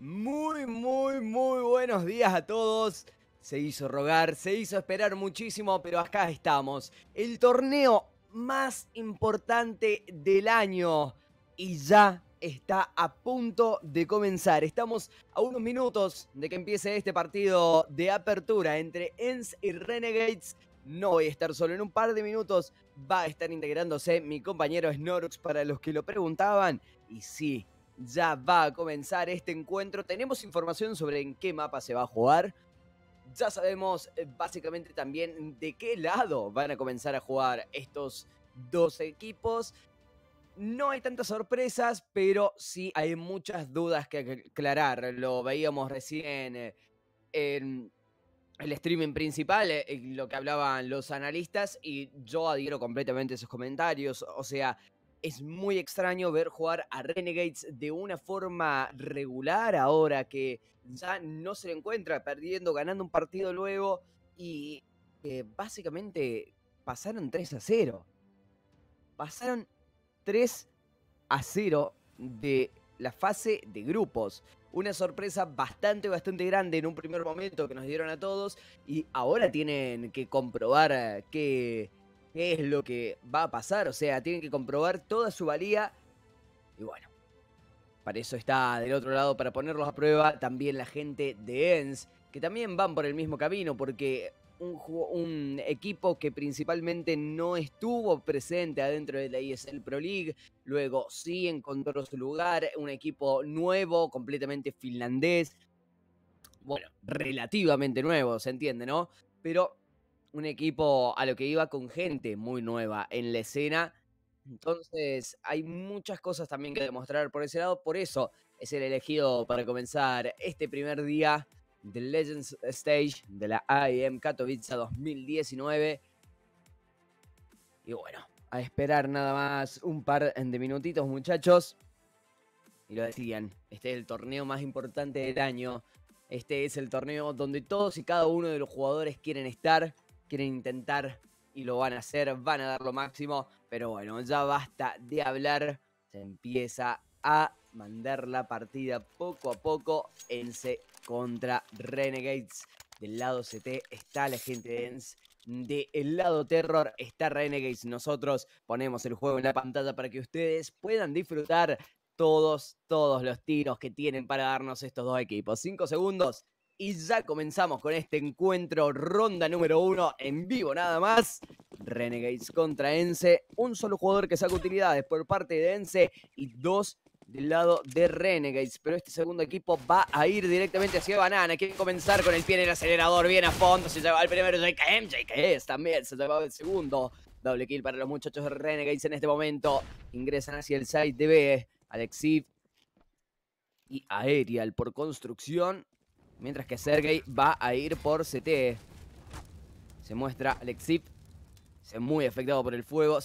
Muy, muy, muy buenos días a todos. Se hizo rogar, se hizo esperar muchísimo, pero acá estamos. El torneo más importante del año y ya está a punto de comenzar. Estamos a unos minutos de que empiece este partido de apertura entre ENS y Renegades. No voy a estar solo, en un par de minutos va a estar integrándose mi compañero Snorux para los que lo preguntaban. Y sí, ya va a comenzar este encuentro. Tenemos información sobre en qué mapa se va a jugar. Ya sabemos eh, básicamente también de qué lado van a comenzar a jugar estos dos equipos. No hay tantas sorpresas, pero sí hay muchas dudas que aclarar. Lo veíamos recién eh, en el streaming principal, eh, lo que hablaban los analistas, y yo adhiero completamente a esos comentarios. O sea, es muy extraño ver jugar a Renegades de una forma regular ahora que ya no se le encuentra perdiendo, ganando un partido luego y básicamente pasaron 3 a 0. Pasaron 3 a 0 de la fase de grupos. Una sorpresa bastante, bastante grande en un primer momento que nos dieron a todos y ahora tienen que comprobar eh, que es lo que va a pasar. O sea, tienen que comprobar toda su valía. Y bueno, para eso está del otro lado, para ponerlos a prueba también la gente de ENS, que también van por el mismo camino, porque un, un, equipo que principalmente no estuvo presente adentro de la ISL e Pro League, luego sí encontró su lugar, un equipo nuevo, completamente finlandés, bueno, relativamente nuevo, se entiende, ¿no? Pero un equipo a lo que iba con gente muy nueva en la escena. Entonces, hay muchas cosas también que demostrar por ese lado. Por eso es el elegido para comenzar este primer día del Legends Stage de la AIM Katowice 2019. Y bueno, a esperar nada más un par de minutitos, muchachos. Y lo decían, este es el torneo más importante del año. Este es el torneo donde todos y cada uno de los jugadores quieren estar quieren intentar y lo van a hacer, van a dar lo máximo, pero bueno, ya basta de hablar, se empieza a mandar la partida poco a poco, Ense contra Renegades, del lado CT está la gente de del lado terror está Renegades, nosotros ponemos el juego en la pantalla para que ustedes puedan disfrutar todos, todos los tiros que tienen para darnos estos dos equipos. Cinco segundos, y ya comenzamos con este encuentro, ronda número uno en vivo nada más. Renegades contra Ence, un solo jugador que saca utilidades por parte de Ence y dos del lado de Renegades, pero este segundo equipo va a ir directamente hacia Banana, quiere comenzar con el pie en el acelerador, bien a fondo, se lleva el primero JKM, JKS también, se lleva el segundo, doble kill para los muchachos de Renegades en este momento, ingresan hacia el site de B, Alexiv y Aerial por construcción, Mientras que Sergey va a ir por CT. E. Se muestra Alexip muy afectado por el fuego,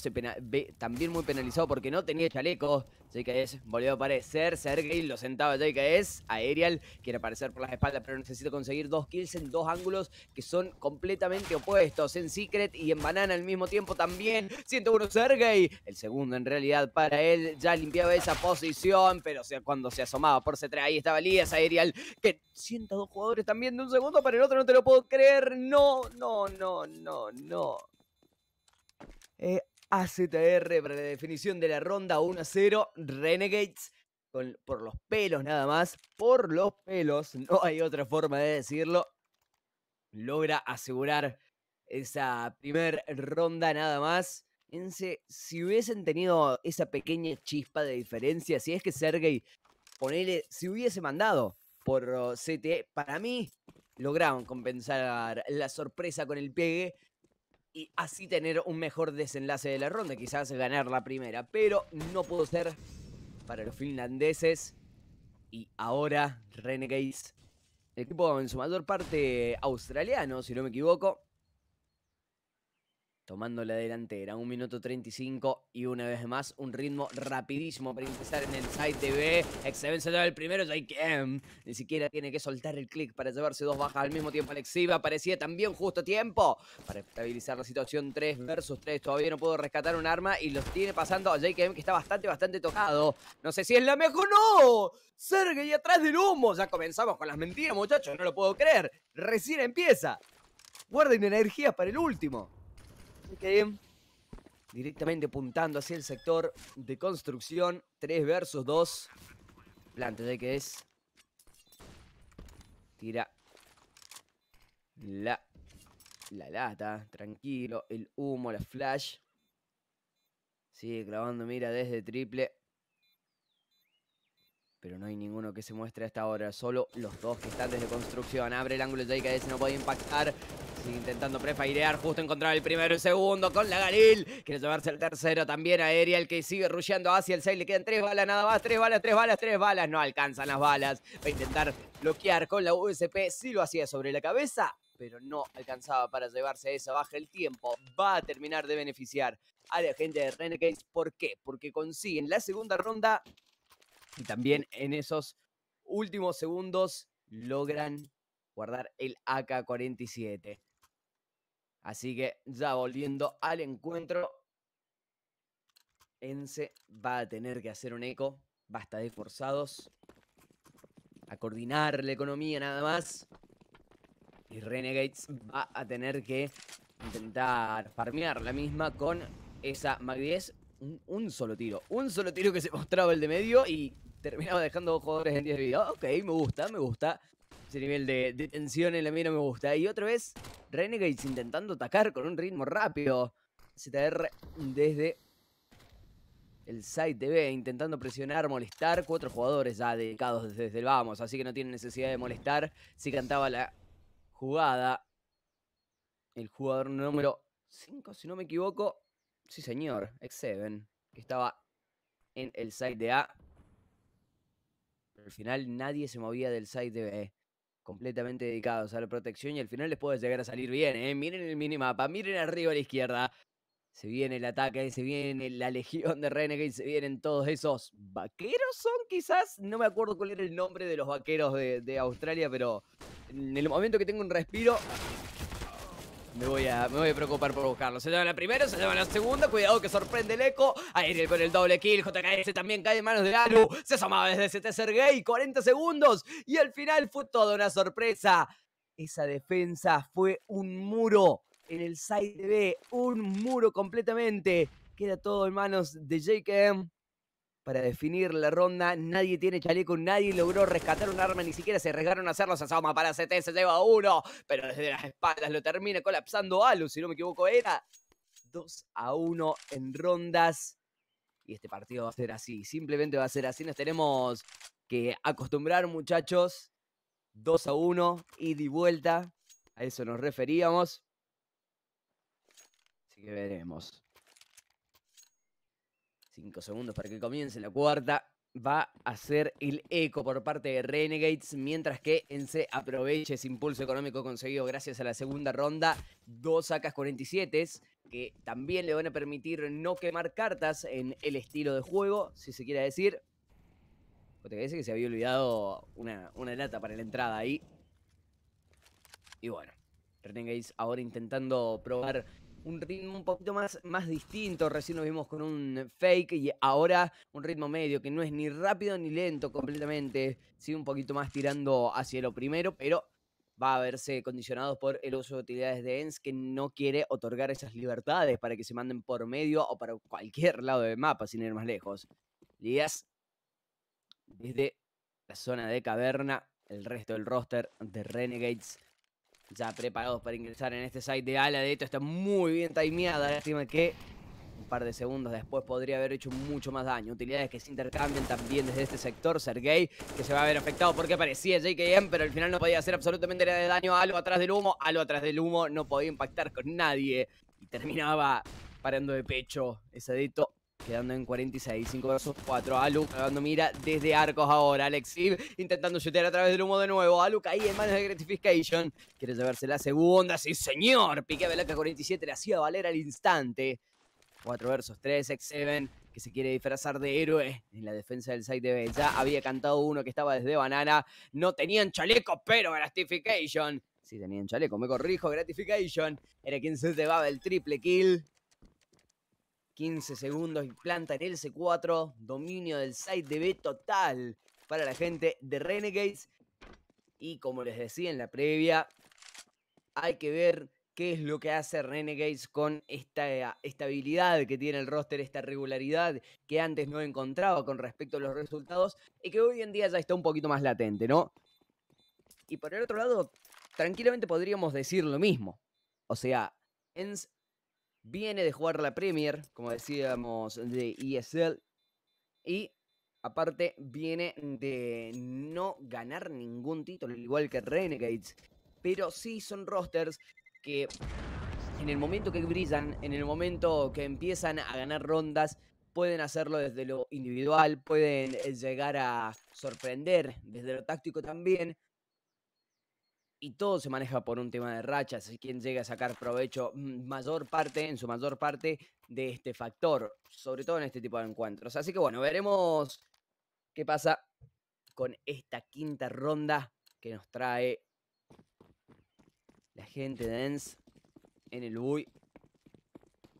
también muy penalizado porque no tenía chaleco. JKS volvió a aparecer, Sergey lo sentaba es Aerial quiere aparecer por las espaldas, pero necesita conseguir dos kills en dos ángulos que son completamente opuestos, en Secret y en Banana al mismo tiempo también. uno Sergey, el segundo en realidad para él, ya limpiaba esa posición, pero cuando se asomaba por C3, ahí estaba Lías Aerial, que dos jugadores también de un segundo para el otro, no te lo puedo creer, no, no, no, no, no. Eh, AZR para la definición de la ronda 1 0. Renegades por los pelos nada más. Por los pelos, no hay otra forma de decirlo. Logra asegurar esa primer ronda nada más. Fíjense, si hubiesen tenido esa pequeña chispa de diferencia, si es que Sergey, ponele, si hubiese mandado por oh, CTE, para mí lograron compensar la sorpresa con el pegue y así tener un mejor desenlace de la ronda, quizás ganar la primera, pero no pudo ser para los finlandeses y ahora Renegades, el equipo en su mayor parte australiano, si no me equivoco, tomando la delantera. Un minuto 35 y una vez más un ritmo rapidísimo para empezar en el site TV. Excelente el primero, JKM. Ni siquiera tiene que soltar el clic para llevarse dos bajas al mismo tiempo. Alexiva parecía también justo tiempo para estabilizar la situación 3 versus 3. Todavía no puedo rescatar un arma y los tiene pasando a JKM que está bastante, bastante tocado. No sé si es la mejor. ¡No! Sergey atrás del humo. Ya comenzamos con las mentiras, muchachos. No lo puedo creer. Recién empieza. Guarden energías para el último directamente apuntando hacia el sector de construcción. 3 versus 2. Plante de que es. Tira la, la lata. Tranquilo. El humo, la flash. Sigue grabando, mira desde triple. Pero no hay ninguno que se muestre hasta ahora. Solo los dos que están desde construcción. Abre el ángulo de que no puede impactar. Sigue Intentando prefairear, justo encontrar el primero y segundo con la Galil. Quiere llevarse el tercero también a Ariel, que sigue rusheando hacia el 6. Le quedan tres balas nada más, tres balas, tres balas, tres balas. No alcanzan las balas. Va a intentar bloquear con la USP. Sí lo hacía sobre la cabeza, pero no alcanzaba para llevarse esa baja el tiempo. Va a terminar de beneficiar a la gente de Renegades. ¿Por qué? Porque consiguen la segunda ronda y también en esos últimos segundos logran guardar el AK-47. Así que ya volviendo al encuentro, Ence va a tener que hacer un eco, basta de forzados, a coordinar la economía nada más. Y Renegades va a tener que intentar farmear la misma con esa Mag 10. Un, solo tiro, un solo tiro que se mostraba el de medio y terminaba dejando dos jugadores en 10 de vida. Ok, me gusta, me gusta nivel de, tensión en la mira me gusta. Y otra vez, Renegades intentando atacar con un ritmo rápido. ZR desde el site de B intentando presionar, molestar. Cuatro jugadores ya dedicados desde el vamos, así que no tienen necesidad de molestar. Si cantaba la jugada, el jugador número 5, si no me equivoco. Sí, señor, X7, que estaba en el site de A. al final nadie se movía del site de B completamente dedicados a la protección y al final les puede llegar a salir bien. ¿eh? Miren el minimapa, miren arriba a la izquierda. Se viene el ataque, se viene la legión de Renegades, se vienen todos esos vaqueros, son quizás, no me acuerdo cuál era el nombre de los vaqueros de Australia, pero en el momento que tengo un respiro, me voy, a, preocupar por buscarlo. Se lleva la primera, se lleva la segunda. Cuidado que sorprende el eco. Ariel con el doble kill. JKS también cae en manos de Alu. Se asomaba desde ese tercer 40 segundos. Y al final fue toda una sorpresa. Esa defensa fue un muro en el side B. Un muro completamente. Queda todo en manos de JKM para definir la ronda. Nadie tiene chaleco, nadie logró rescatar un arma, ni siquiera se arriesgaron a hacerlo. Sasama para CT, se lleva uno, pero desde las espaldas lo termina colapsando Alu, si no me equivoco, era 2 a 1 en rondas. Y este partido va a ser así, simplemente va a ser así. Nos tenemos que acostumbrar, muchachos. 2 a 1, y de vuelta. A eso nos referíamos. Así que veremos. Cinco segundos para que comience la cuarta. Va a ser el eco por parte de Renegades, mientras que se aproveche ese impulso económico conseguido gracias a la segunda ronda. Dos sacas 47 que también le van a permitir no quemar cartas en el estilo de juego, si se quiere decir. O te parece que se había olvidado una, una lata para la entrada ahí. Y bueno, Renegades ahora intentando probar un ritmo un poquito más, más distinto. Recién nos vimos con un fake y ahora un ritmo medio que no es ni rápido ni lento completamente. sigue un poquito más tirando hacia lo primero, pero va a verse condicionado por el uso de utilidades de ENS que no quiere otorgar esas libertades para que se manden por medio o para cualquier lado del mapa, sin ir más lejos. Lías desde la zona de caverna, el resto del roster de Renegades ya preparados para ingresar en este site de ala. De esto está muy bien timeada. Lástima que un par de segundos después podría haber hecho mucho más daño. Utilidades que se intercambian también desde este sector. Sergey que se va a ver afectado porque parecía JKM, pero al final no podía hacer absolutamente nada de daño. Algo atrás del humo, algo atrás del humo, no podía impactar con nadie. Y terminaba parando de pecho ese esto quedando en 46, 5 versus 4. Alu dando mira desde arcos ahora. Alexib intentando chutear a través del humo de nuevo. Alu ahí en manos de Gratification. Quiere llevarse la segunda, sí señor. Piqué a 47, le hacía valer al instante. 4 versus 3, X7 que se quiere disfrazar de héroe en la defensa del site de B. Ya había cantado uno que estaba desde banana. No tenían chaleco, pero Gratification. Sí, tenían chaleco, me corrijo, Gratification. Era quien se llevaba el triple kill. 15 segundos y planta en el C4. Dominio del site de B total para la gente de Renegades. Y como les decía en la previa, hay que ver qué es lo que hace Renegades con esta estabilidad que tiene el roster, esta regularidad que antes no encontraba con respecto a los resultados y que hoy en día ya está un poquito más latente, ¿no? Y por el otro lado, tranquilamente podríamos decir lo mismo. O sea, en Viene de jugar la Premier, como decíamos, de ESL. Y aparte viene de no ganar ningún título, igual que Renegades. Pero sí son rosters que en el momento que brillan, en el momento que empiezan a ganar rondas, pueden hacerlo desde lo individual, pueden eh, llegar a sorprender desde lo táctico también, y todo se maneja por un tema de rachas, es quien llega a sacar provecho mm, mayor parte, en su mayor parte, de este factor, sobre todo en este tipo de encuentros. Así que bueno, veremos qué pasa con esta quinta ronda que nos trae la gente de ENS en el BUI.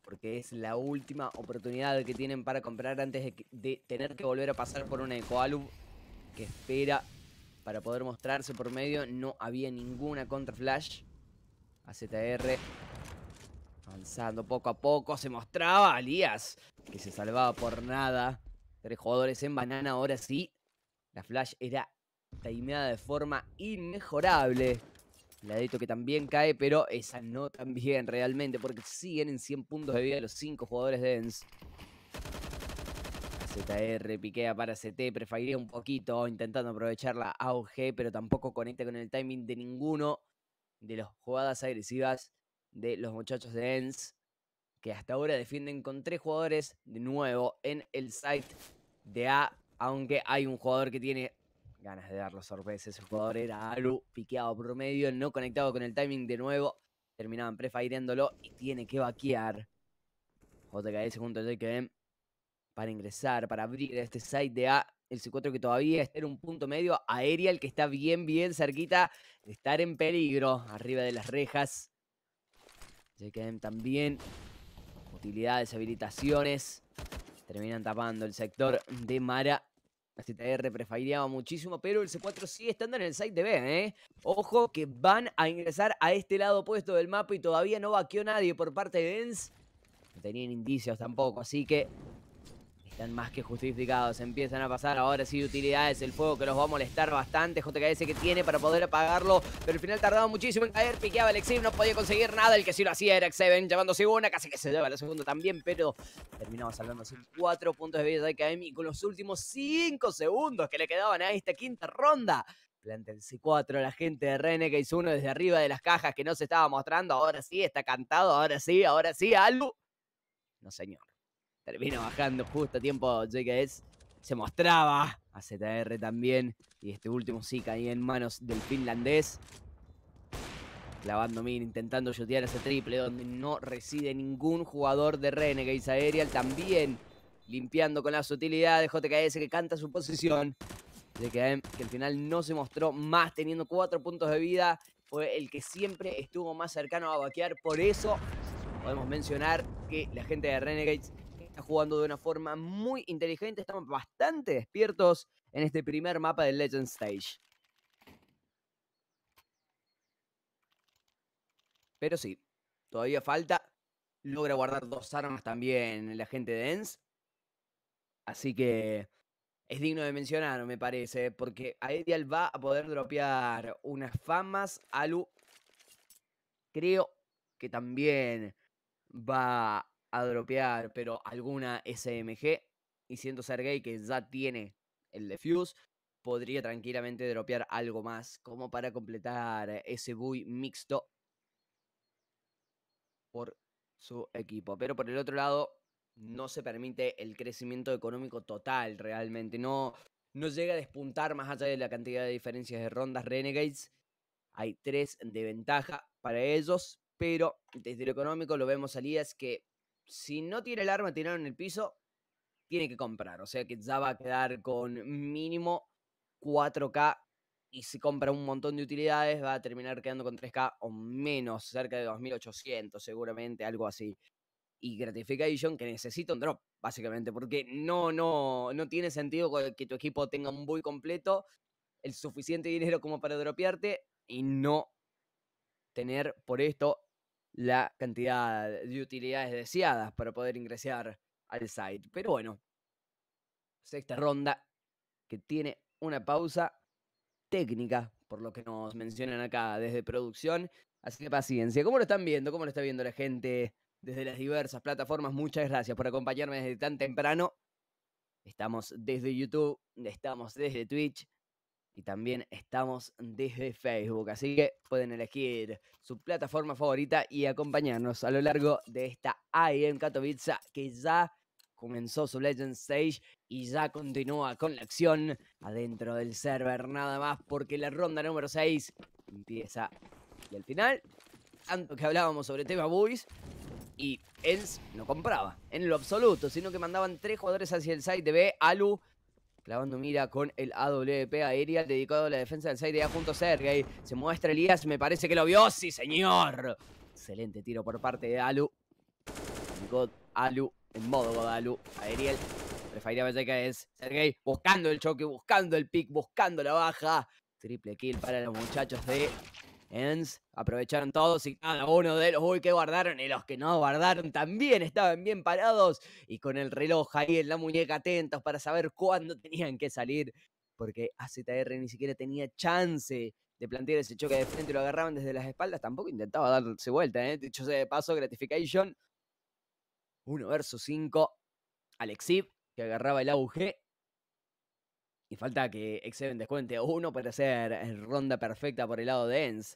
Porque es la última oportunidad que tienen para comprar antes de, tener que volver a pasar por una Ecoalub que espera para poder mostrarse por medio. No había ninguna contra flash. AZR avanzando poco a poco. Se mostraba Alias que se salvaba por nada. Tres jugadores en banana ahora sí. La flash era timeada de forma inmejorable. La que también cae, pero esa no tan bien realmente, porque siguen en 100 puntos de vida los cinco jugadores de Dens. ZR piquea para CT, Prefirea un poquito intentando aprovechar la AUG, pero tampoco conecta con el timing de ninguno de las jugadas agresivas de los muchachos de ENS, que hasta ahora defienden con tres jugadores de nuevo en el site de A, aunque hay un jugador que tiene ganas de dar los sorpresas, ese jugador era Alu, piqueado por medio, no conectado con el timing de nuevo, terminaban prefireándolo y tiene que vaquear. JKS junto a JKM para ingresar, para abrir este site de A, el C4 que todavía está en un punto medio, el que está bien, bien cerquita de estar en peligro, arriba de las rejas. JKM también, utilidades, habilitaciones, terminan tapando el sector de Mara. La CTR prefaireaba muchísimo, pero el C4 sigue estando en el site de B, ¿eh? Ojo que van a ingresar a este lado opuesto del mapa y todavía no vaqueó nadie por parte de Dens. No tenían indicios tampoco, así que están más que justificados. Empiezan a pasar ahora sí utilidades. El fuego que los va a molestar bastante. JKS que tiene para poder apagarlo. Pero al final tardaba muchísimo en caer. Piqueaba el No podía conseguir nada. El que sí lo hacía era Xeven llevándose una. Casi que se lleva la segunda también. Pero terminaba así Cuatro puntos de vida de KM. Y con los últimos cinco segundos que le quedaban a esta quinta ronda el C4, la gente de que hizo uno desde arriba de las cajas que no se estaba mostrando, ahora sí, está cantado, ahora sí, ahora sí, algo. No, señor. Termina bajando justo a tiempo JKS. Se mostraba a ZR también. Y este último sí caía en manos del finlandés. Clavando min, intentando shotear ese triple donde no reside ningún jugador de Renegades Aerial. También limpiando con la sutilidad de JKS que canta su posición. De que, que al final no se mostró más teniendo cuatro puntos de vida. Fue el que siempre estuvo más cercano a vaquear. Por eso podemos mencionar que la gente de Renegades está jugando de una forma muy inteligente. Estamos bastante despiertos en este primer mapa de Legend Stage. Pero sí, todavía falta. Logra guardar dos armas también la gente de Así que es digno de mencionar, me parece, porque Aedial va a poder dropear unas famas. Alu creo que también va a dropear, pero alguna SMG. Y siento Sergey que ya tiene el defuse, podría tranquilamente dropear algo más, como para completar ese buy mixto por su equipo. Pero por el otro lado, no se permite el crecimiento económico total realmente. No, no llega a despuntar más allá de la cantidad de diferencias de rondas Renegades. Hay tres de ventaja para ellos, pero desde lo económico lo vemos es que si no tiene el arma tirada en el piso, tiene que comprar. O sea que ya va a quedar con mínimo 4K. Y si compra un montón de utilidades, va a terminar quedando con 3K o menos, cerca de 2800, seguramente, algo así. Y Gratification que necesita un drop, básicamente, porque no, no, no tiene sentido que tu equipo tenga un buy completo, el suficiente dinero como para dropearte y no tener por esto la cantidad de utilidades deseadas para poder ingresar al site. Pero bueno, sexta ronda que tiene una pausa técnica, por lo que nos mencionan acá desde producción. Así que paciencia. ¿Cómo lo están viendo? ¿Cómo lo está viendo la gente desde las diversas plataformas? Muchas gracias por acompañarme desde tan temprano. Estamos desde YouTube, estamos desde Twitch, y también estamos desde Facebook, así que pueden elegir su plataforma favorita y acompañarnos a lo largo de esta en Katowice que ya comenzó su Legend Stage y ya continúa con la acción adentro del server nada más porque la ronda número 6 empieza y al final, tanto que hablábamos sobre Tema boys y Ens no compraba en lo absoluto, sino que mandaban tres jugadores hacia el site de B, Alu Clavando mira con el AWP Aerial dedicado a la defensa del side de A. Sergey. Se muestra Elías, me parece que lo vio. ¡Sí, señor! Excelente tiro por parte de Alu. God Alu, en modo God Alu. Ariel. prefiero ver que es Sergey buscando el choque, buscando el pick, buscando la baja. Triple kill para los muchachos de Ends. Aprovecharon todos y cada uno de los uy, que guardaron y los que no guardaron también estaban bien parados y con el reloj ahí en la muñeca atentos para saber cuándo tenían que salir porque AZR ni siquiera tenía chance de plantear ese choque de frente, lo agarraban desde las espaldas, tampoco intentaba darse vuelta, ¿eh? dicho sea de paso, Gratification 1 versus 5, Alexib que agarraba el auge y falta que Exeven descuente uno para hacer eh, ronda perfecta por el lado de Enz.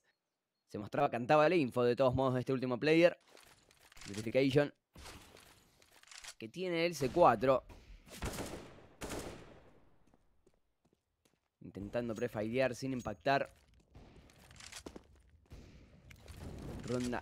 Se mostraba, cantaba la info de todos modos de este último player. Verification. Que tiene el C4. Intentando prefidear sin impactar. Ronda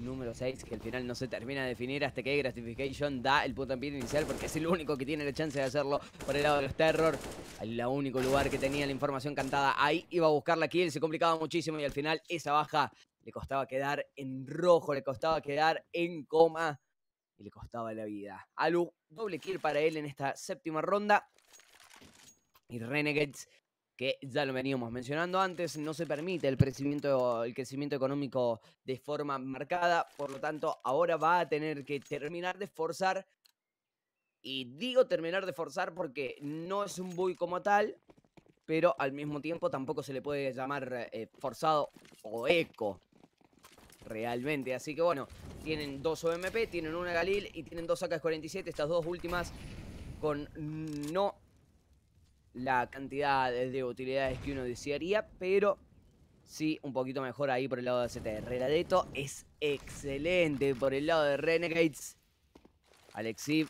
número 6, que al final no se termina de definir hasta que Gratification da el punto en pie inicial, porque es el único que tiene la chance de hacerlo por el lado de los Terror. El único lugar que tenía la información cantada ahí iba a buscar la kill, se complicaba muchísimo y al final esa baja le costaba quedar en rojo, le costaba quedar en coma y le costaba la vida. Alu, doble kill para él en esta séptima ronda. Y Renegades que ya lo veníamos mencionando antes, no se permite el crecimiento, el crecimiento económico de forma marcada, por lo tanto ahora va a tener que terminar de forzar, y digo terminar de forzar porque no es un buy como tal, pero al mismo tiempo tampoco se le puede llamar eh, forzado o eco realmente. Así que bueno, tienen dos OMP, tienen una Galil y tienen dos AK-47, estas dos últimas con no la cantidad de utilidades que uno desearía, pero sí, un poquito mejor ahí por el lado de CTR. La Deto es excelente por el lado de Renegades. Alexis.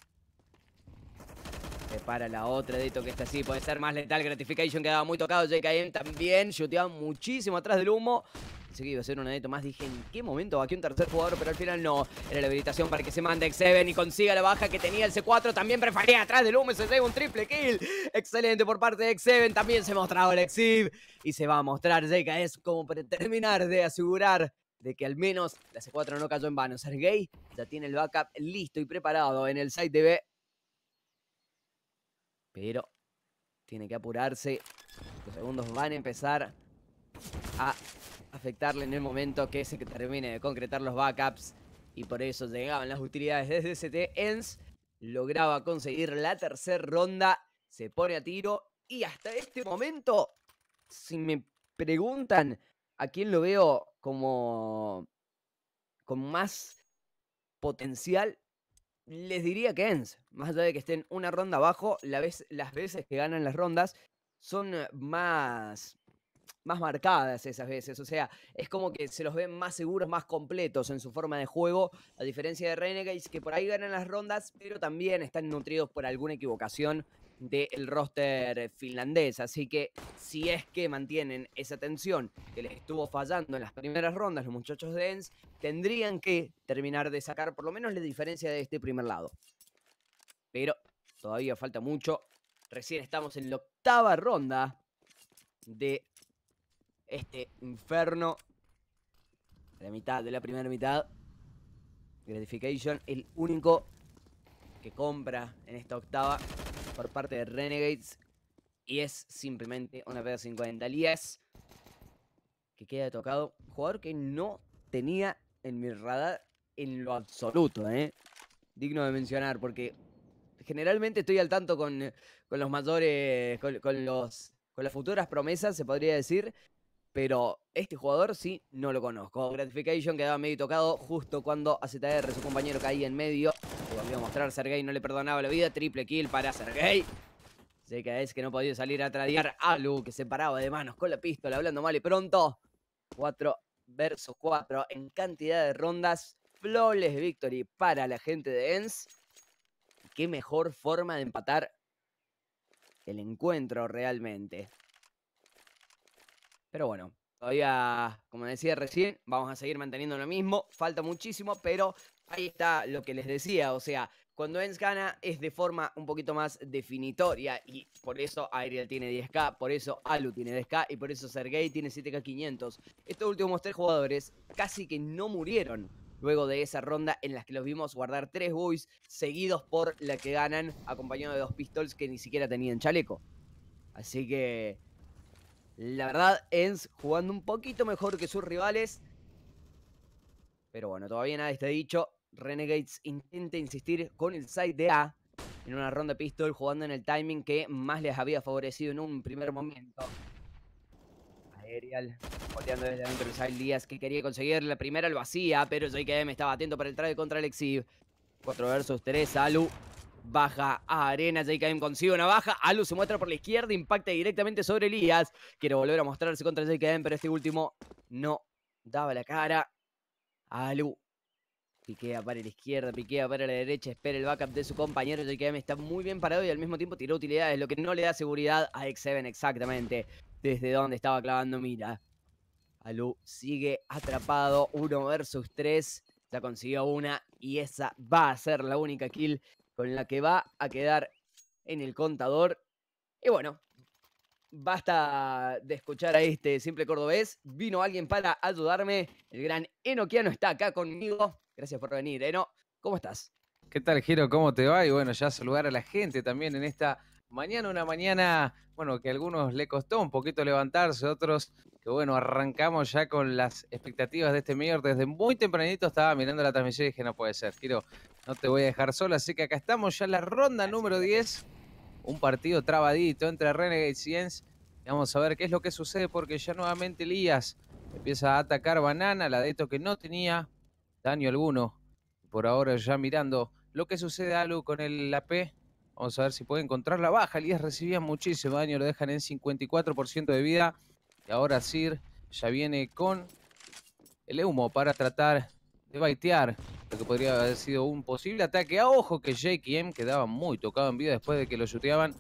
para la otra Deto que está así, puede ser más letal. Gratification quedaba muy tocado. JKM también, shooteaba muchísimo atrás del humo. Pensé que iba a ser un adeto más. Dije, ¿en qué momento va aquí un tercer jugador? Pero al final no. Era la habilitación para que se mande X7 y consiga la baja que tenía el C4. También prefería atrás del humo. Se lleva un triple kill. Excelente por parte de X7. También se ha mostrado el Exib. Y se va a mostrar es como para terminar de asegurar de que al menos la C4 no cayó en vano. Sergey ya tiene el backup listo y preparado en el site de B. Pero tiene que apurarse. Los segundos van a empezar a afectarle en el momento que se termine de concretar los backups y por eso llegaban las utilidades desde ST. ENS lograba conseguir la tercera ronda, se pone a tiro y hasta este momento, si me preguntan a quién lo veo como con más potencial, les diría que ENS, más allá de que estén una ronda abajo, las veces que ganan las rondas son más más marcadas esas veces. O sea, es como que se los ven más seguros, más completos en su forma de juego, a diferencia de Renegades, que por ahí ganan las rondas, pero también están nutridos por alguna equivocación del roster eh, finlandés. Así que si es que mantienen esa tensión que les estuvo fallando en las primeras rondas, los muchachos de ENS tendrían que terminar de sacar por lo menos la diferencia de este primer lado. Pero todavía falta mucho. Recién estamos en la octava ronda de este inferno. la mitad de la primera mitad. Gratification, el único que compra en esta octava por parte de Renegades. Y es simplemente una pega 50 Elías. que queda tocado. Jugador que no tenía en mi radar en lo absoluto, ¿eh? Digno de mencionar, porque generalmente estoy al tanto con, con los mayores, con, los, con las futuras promesas, se podría decir, pero este jugador sí, no lo conozco. Gratification quedaba medio tocado justo cuando AZR, su compañero, caía en medio. Lo volvió a mostrar, Sergei no le perdonaba la vida. Triple kill para Sergei. que es que no podía salir a tradiar lu que se paraba de manos con la pistola, hablando mal y pronto. 4 versus 4 en cantidad de rondas. Flawless victory para la gente de Ens. Qué mejor forma de empatar el encuentro realmente. Pero bueno, todavía, como decía recién, vamos a seguir manteniendo lo mismo. Falta muchísimo, pero ahí está lo que les decía. O sea, cuando Enz gana es de forma un poquito más definitoria. Y por eso Ariel tiene 10k, por eso Alu tiene 10k y por eso Sergei tiene 7k500. Estos últimos tres jugadores casi que no murieron luego de esa ronda en la que los vimos guardar tres boys seguidos por la que ganan, acompañado de dos pistols que ni siquiera tenían chaleco. Así que la verdad, Ens jugando un poquito mejor que sus rivales. Pero bueno, todavía nada está dicho. Renegades intenta insistir con el side de A en una ronda pistol, jugando en el timing que más les había favorecido en un primer momento. Aerial, boteando desde dentro el side Díaz, que quería conseguir la primera, al vacía. pero me estaba atento para el trade contra el Exib. 4 versus 3, Alu baja a Arena. JKM consigue una baja, Alu se muestra por la izquierda, impacta directamente sobre Elías, quiere volver a mostrarse contra JKM, pero este último no daba la cara, Alu piquea para la izquierda, piquea para la derecha, espera el backup de su compañero, JKM está muy bien parado y al mismo tiempo tiró utilidades, lo que no le da seguridad a X7 exactamente, desde donde estaba clavando mira. Alu sigue atrapado, 1 versus 3, ya consiguió una y esa va a ser la única kill con la que va a quedar en el contador. Y bueno, basta de escuchar a este simple cordobés. Vino alguien para ayudarme. El gran Enoquiano está acá conmigo. Gracias por venir, Eno. ¿Cómo estás? ¿Qué tal, Giro? ¿Cómo te va? Y bueno, ya saludar a la gente también en esta mañana, una mañana, bueno, que a algunos le costó un poquito levantarse, otros que bueno, arrancamos ya con las expectativas de este mayor. Desde muy tempranito estaba mirando la transmisión y dije, no puede ser, quiero no te voy a dejar sola, así que acá estamos ya en la ronda número 10. Un partido trabadito entre Renegade Science. Vamos a ver qué es lo que sucede porque ya nuevamente Elías empieza a atacar Banana, la de esto que no tenía daño alguno. Por ahora ya mirando lo que sucede a Alu con el AP. Vamos a ver si puede encontrar la baja. Elías recibía muchísimo daño, lo dejan en 54% de vida. Y ahora Sir ya viene con el humo para tratar de baitear lo que podría haber sido un posible ataque. A ojo que Jake M quedaba muy tocado en vida después de que lo chuteaban.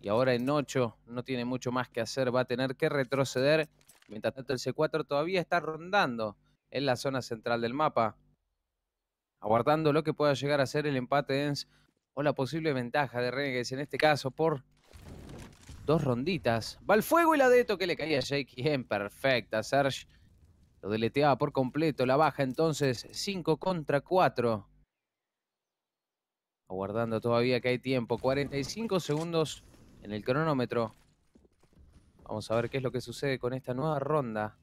Y ahora en 8 no tiene mucho más que hacer, va a tener que retroceder. Mientras tanto el C4 todavía está rondando en la zona central del mapa. Aguardando lo que pueda llegar a ser el empate Enz o la posible ventaja de Renegades en este caso por dos ronditas. Va el fuego y la deto que le caía a Jake M. Perfecta, Serge lo deleteaba por completo, la baja entonces 5 contra 4. Aguardando todavía que hay tiempo, 45 segundos en el cronómetro. Vamos a ver qué es lo que sucede con esta nueva ronda.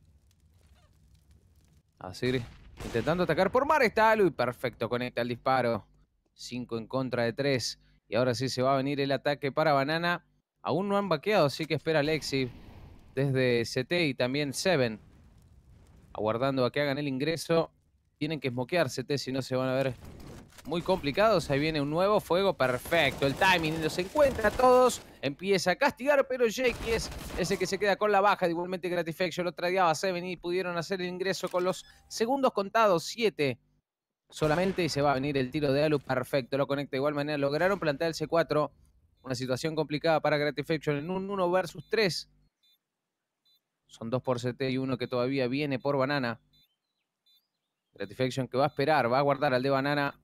Así, intentando atacar por mar está y perfecto, conecta el disparo. 5 en contra de 3. Y ahora sí se va a venir el ataque para Banana. Aún no han vaqueado, así que espera Alexi desde CT y también Seven aguardando a que hagan el ingreso. Tienen que smoquearse T, si no se van a ver muy complicados. Ahí viene un nuevo fuego, perfecto. El timing los encuentra a todos. Empieza a castigar, pero Jake es ese que se queda con la baja. Igualmente Gratifaction lo tradeaba a Seven y pudieron hacer el ingreso con los segundos contados. 7 solamente y se va a venir el tiro de Alu. Perfecto, lo conecta de igual manera. Lograron plantar el C4. Una situación complicada para Gratifaction en un 1 versus 3. Son dos por CT y uno que todavía viene por banana. Gratification que va a esperar, va a guardar al de banana.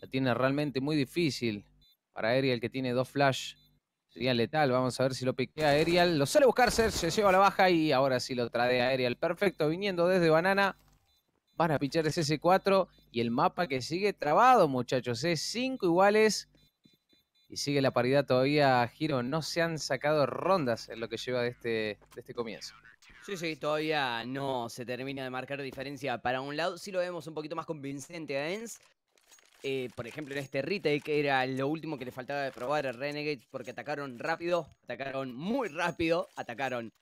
La tiene realmente muy difícil para Ariel que tiene dos flash. Sería letal, vamos a ver si lo piquea Ariel. Lo sale a buscar, se lleva la baja y ahora sí lo trae a Ariel. Perfecto, viniendo desde banana. Van a pichar ese 4 y el mapa que sigue trabado, muchachos. Es ¿eh? cinco iguales. Y sigue la paridad todavía, Giro. No se han sacado rondas en lo que lleva este, de este comienzo. Sí, sí, todavía no se termina de marcar diferencia para un lado. Sí lo vemos un poquito más convincente a Enz. Eh, por ejemplo, en este retake era lo último que le faltaba de probar a Renegades porque atacaron rápido, atacaron muy rápido, atacaron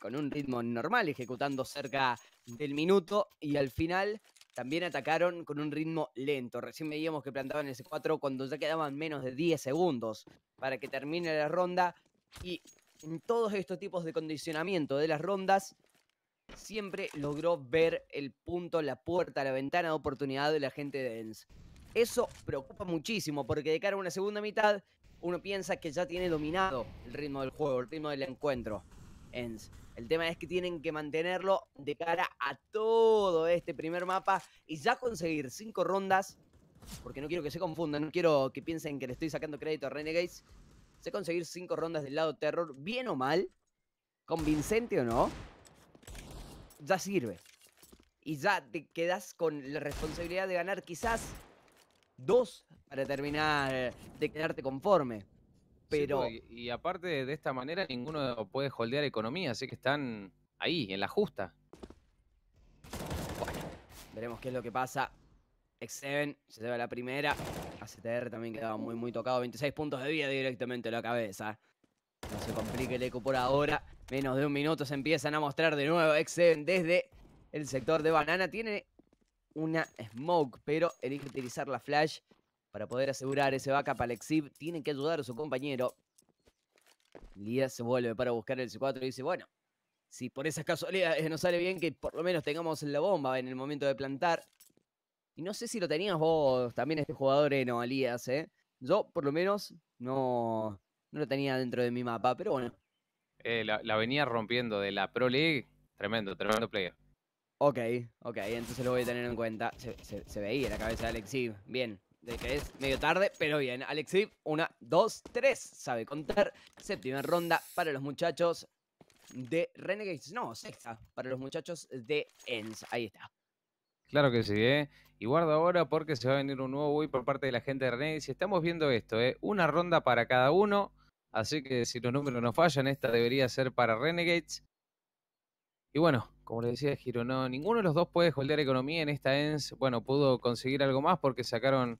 con un ritmo normal, ejecutando cerca del minuto y al final también atacaron con un ritmo lento. Recién veíamos que plantaban ese 4 cuando ya quedaban menos de 10 segundos para que termine la ronda y en todos estos tipos de condicionamiento de las rondas, siempre logró ver el punto, la puerta, la ventana de oportunidad de la gente de ENS. Eso preocupa muchísimo porque de cara a una segunda mitad uno piensa que ya tiene dominado el ritmo del juego, el ritmo del encuentro. Ens. El tema es que tienen que mantenerlo de cara a todo este primer mapa y ya conseguir cinco rondas, porque no quiero que se confundan, no quiero que piensen que le estoy sacando crédito a Renegades, sé conseguir cinco rondas del lado terror, bien o mal, convincente o no, ya sirve. Y ya te quedas con la responsabilidad de ganar quizás dos para terminar de quedarte conforme. Pero... y, aparte de esta manera ninguno puede holdear economía, así que están ahí, en la justa. veremos qué es lo que pasa. X7 se lleva la primera. STR también quedaba muy, muy tocado. 26 puntos de vida directamente en la cabeza. No se complique el eco por ahora. Menos de un minuto se empiezan a mostrar de nuevo Exceden desde el sector de Banana. Tiene una smoke, pero elige utilizar la flash para poder asegurar ese backup para Exib. Tiene que ayudar a su compañero. Lía se vuelve para buscar el C4 y dice, bueno, si por esas casualidades nos sale bien que por lo menos tengamos la bomba en el momento de plantar. Y no sé si lo tenías vos también este jugador en Ovalías, ¿eh? Yo, por lo menos, no, lo tenía dentro de mi mapa, pero bueno. Eh, la, venía rompiendo de la Pro League. Tremendo, tremendo player. Ok, ok, entonces lo voy a tener en cuenta. Se, se, veía la cabeza de Alexib. Bien, de que es medio tarde, pero bien. Alexib, una, dos, tres, sabe contar. Séptima ronda para los muchachos de Renegades. No, sexta para los muchachos de ENS. Ahí está. Claro que sí, ¿eh? Y guardo ahora porque se va a venir un nuevo Wii por parte de la gente de Renegades. Y estamos viendo esto, ¿eh? Una ronda para cada uno. Así que si los números no fallan, esta debería ser para Renegades. Y bueno, como les decía Giro, no, ninguno de los dos puede holdear economía en esta ENS. Bueno, pudo conseguir algo más porque sacaron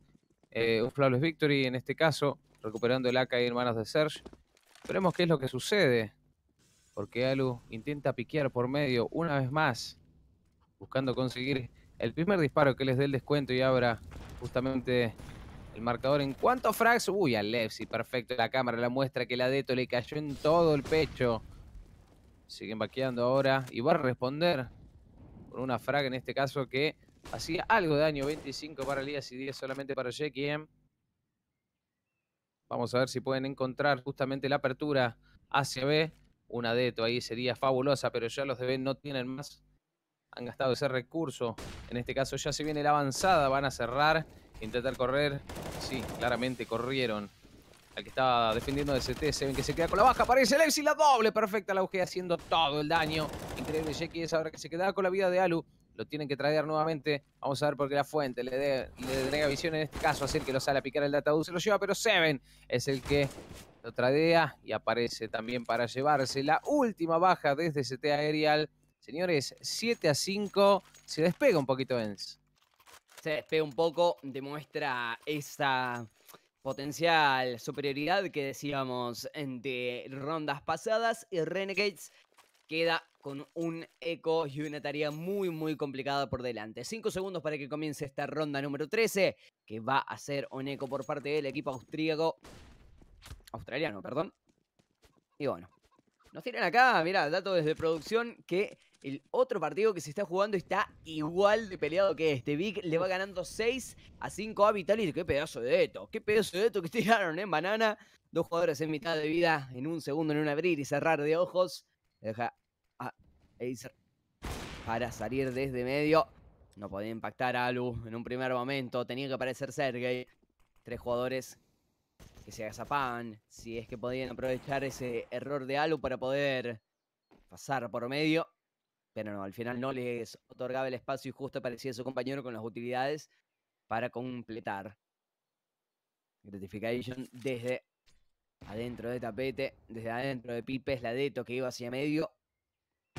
eh, un Flawless Victory en este caso, recuperando el AK y hermanos de Serge. Veremos qué es lo que sucede. Porque Alu intenta piquear por medio una vez más, buscando conseguir el primer disparo que les dé el descuento y ahora justamente el marcador en a frags. Uy, a Levsi, perfecto. La cámara la muestra que la Deto le cayó en todo el pecho. Siguen vaqueando ahora y va a responder con una frag en este caso que hacía algo de daño. 25 para Elías y 10 solamente para Jekiem. Vamos a ver si pueden encontrar justamente la apertura hacia B. Una Deto ahí sería fabulosa, pero ya los de B no tienen más. Han gastado ese recurso en este caso ya se viene la avanzada, van a cerrar, intentar correr. Sí, claramente corrieron. Al que estaba defendiendo de CT, Seven que se queda con la baja, aparece el y la doble, perfecta la UG haciendo todo el daño. Increíble Jackie es ahora que se queda con la vida de Alu. Lo tienen que traer nuevamente. Vamos a ver por qué la fuente le, visión en este caso. Así que lo sale a picar el dataus Se lo lleva, pero Seven es el que lo tradea y aparece también para llevarse la última baja desde CT Aerial. Señores, 7 a 5 se despega un poquito Enz. Se despega un poco, demuestra esa potencial superioridad que decíamos de rondas pasadas y Renegades queda con un eco y una tarea muy, muy complicada por delante. Cinco segundos para que comience esta ronda número 13, que va a ser un eco por parte del equipo austríaco. Australiano, perdón. Y bueno. Nos tiran acá, mira, dato desde producción que el otro partido que se está jugando está igual de peleado que este. Vic le va ganando 6 a 5 a Vitality. Qué pedazo de esto. Qué pedazo de esto que tiraron, en ¿eh? Banana. Dos jugadores en mitad de vida. En un segundo, en un abrir y cerrar de ojos. deja a Acer para salir desde medio. No podía impactar a Alu en un primer momento. Tenía que aparecer Sergey. Tres jugadores que se agazapaban. Si es que podían aprovechar ese error de Alu para poder pasar por medio pero no, al final no les otorgaba el espacio y justo aparecía su compañero con las utilidades para completar. Gratification desde adentro de tapete, desde adentro de Pipes, la deto que iba hacia medio,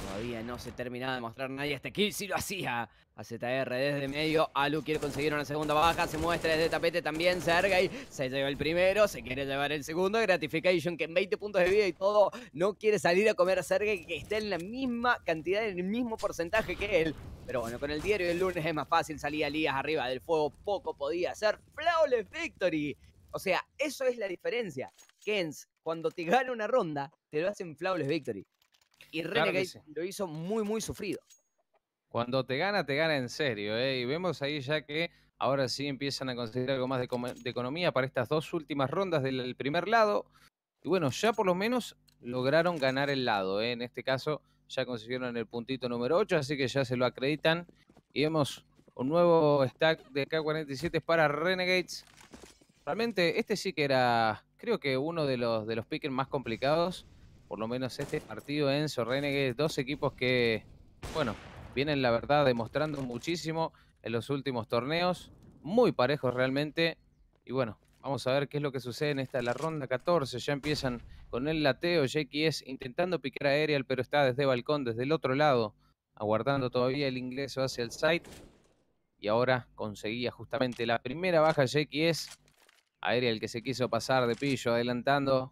Todavía no se terminaba de mostrar nadie. Este kill Si lo hacía. zr desde medio. Alu quiere conseguir una segunda baja. Se muestra desde tapete también. sergey se lleva el primero. Se quiere llevar el segundo. Gratification que en 20 puntos de vida y todo no quiere salir a comer a sergey que está en la misma cantidad, en el mismo porcentaje que él. Pero bueno, con el diario el lunes es más fácil. salir a Lías arriba del fuego. Poco podía hacer. Flawless Victory. O sea, eso es la diferencia. Kens, cuando te gana una ronda, te lo hacen Flawless Victory. Y Renegades lo hizo muy, muy sufrido. Cuando te gana, te gana en serio. ¿eh? Y vemos ahí ya que ahora sí empiezan a conseguir algo más de, economía para estas dos últimas rondas del, primer lado. Y bueno, ya por lo menos lograron ganar el lado. ¿eh? En este caso, ya consiguieron el puntito número 8, así que ya se lo acreditan. Y vemos un nuevo stack de K47 para Renegades. Realmente, este sí que era, creo que uno de los, de los más complicados por lo menos este partido Enzo Renegue dos equipos que, bueno, vienen la verdad demostrando muchísimo en los últimos torneos, muy parejos realmente, y bueno, vamos a ver qué es lo que sucede en esta, la ronda 14, ya empiezan con el lateo, que es intentando picar a Aerial, pero está desde balcón, desde el otro lado, aguardando todavía el ingreso hacia el site, y ahora conseguía justamente la primera baja que es Aerial que se quiso pasar de pillo adelantando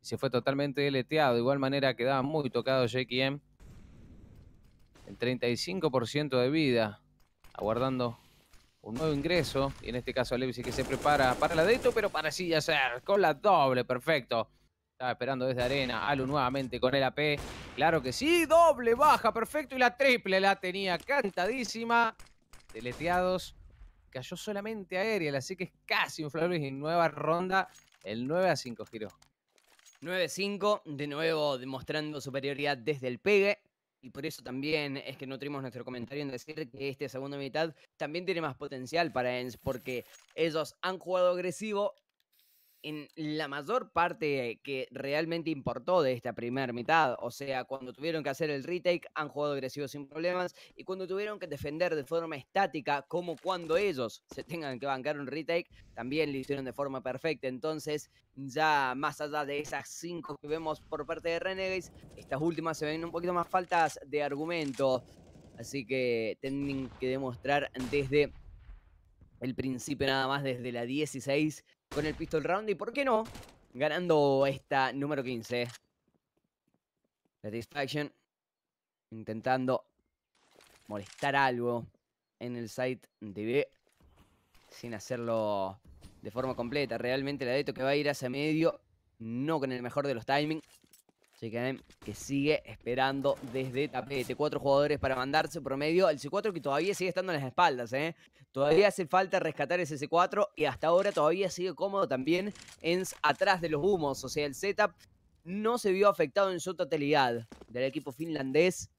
se fue totalmente deleteado. De igual manera quedaba muy tocado Jackie M. El 35% de vida, aguardando un nuevo ingreso. Y en este caso sí que se prepara para la Deito, pero para sí ser con la doble, perfecto. Estaba esperando desde arena. Alu nuevamente con el AP. Claro que sí, doble baja, perfecto. Y la triple la tenía cantadísima. Deleteados. Cayó solamente aérea, así que es casi un y Nueva ronda, el 9 a 5 giró. 9-5, de nuevo demostrando superioridad desde el pegue. Y por eso también es que nutrimos nuestro comentario en decir que este segunda mitad también tiene más potencial para ENS, porque ellos han jugado agresivo en la mayor parte que realmente importó de esta primera mitad. O sea, cuando tuvieron que hacer el retake, han jugado agresivos sin problemas. Y cuando tuvieron que defender de forma estática, como cuando ellos se tengan que bancar un retake, también lo hicieron de forma perfecta. Entonces, ya más allá de esas cinco que vemos por parte de Renegades, estas últimas se ven un poquito más faltas de argumento. Así que tienen que demostrar desde el principio nada más desde la 16 con el pistol round y, ¿por qué no? Ganando esta número 15. Satisfaction. Intentando molestar algo en el site B Sin hacerlo de forma completa. Realmente la deto que va a ir hacia medio. No con el mejor de los timings. Eh, que sigue esperando desde tapete. Cuatro jugadores para mandarse promedio El C4 que todavía sigue estando en las espaldas. ¿eh? Todavía hace falta rescatar ese C4 y hasta ahora todavía sigue cómodo también en atrás de los humos. O sea, el setup no se vio afectado en su totalidad del equipo finlandés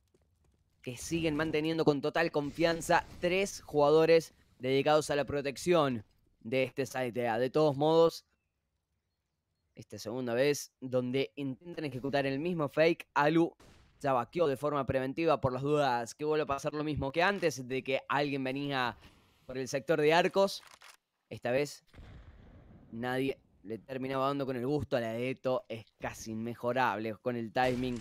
que siguen manteniendo con total confianza tres jugadores dedicados a la protección de este site. De todos modos, esta segunda vez, donde intentan ejecutar el mismo fake. Alu ya vaqueó de forma preventiva por las dudas que vuelve a pasar lo mismo que antes, de que alguien venía por el sector de arcos. Esta vez nadie le terminaba dando con el gusto a la de Es casi inmejorable con el timing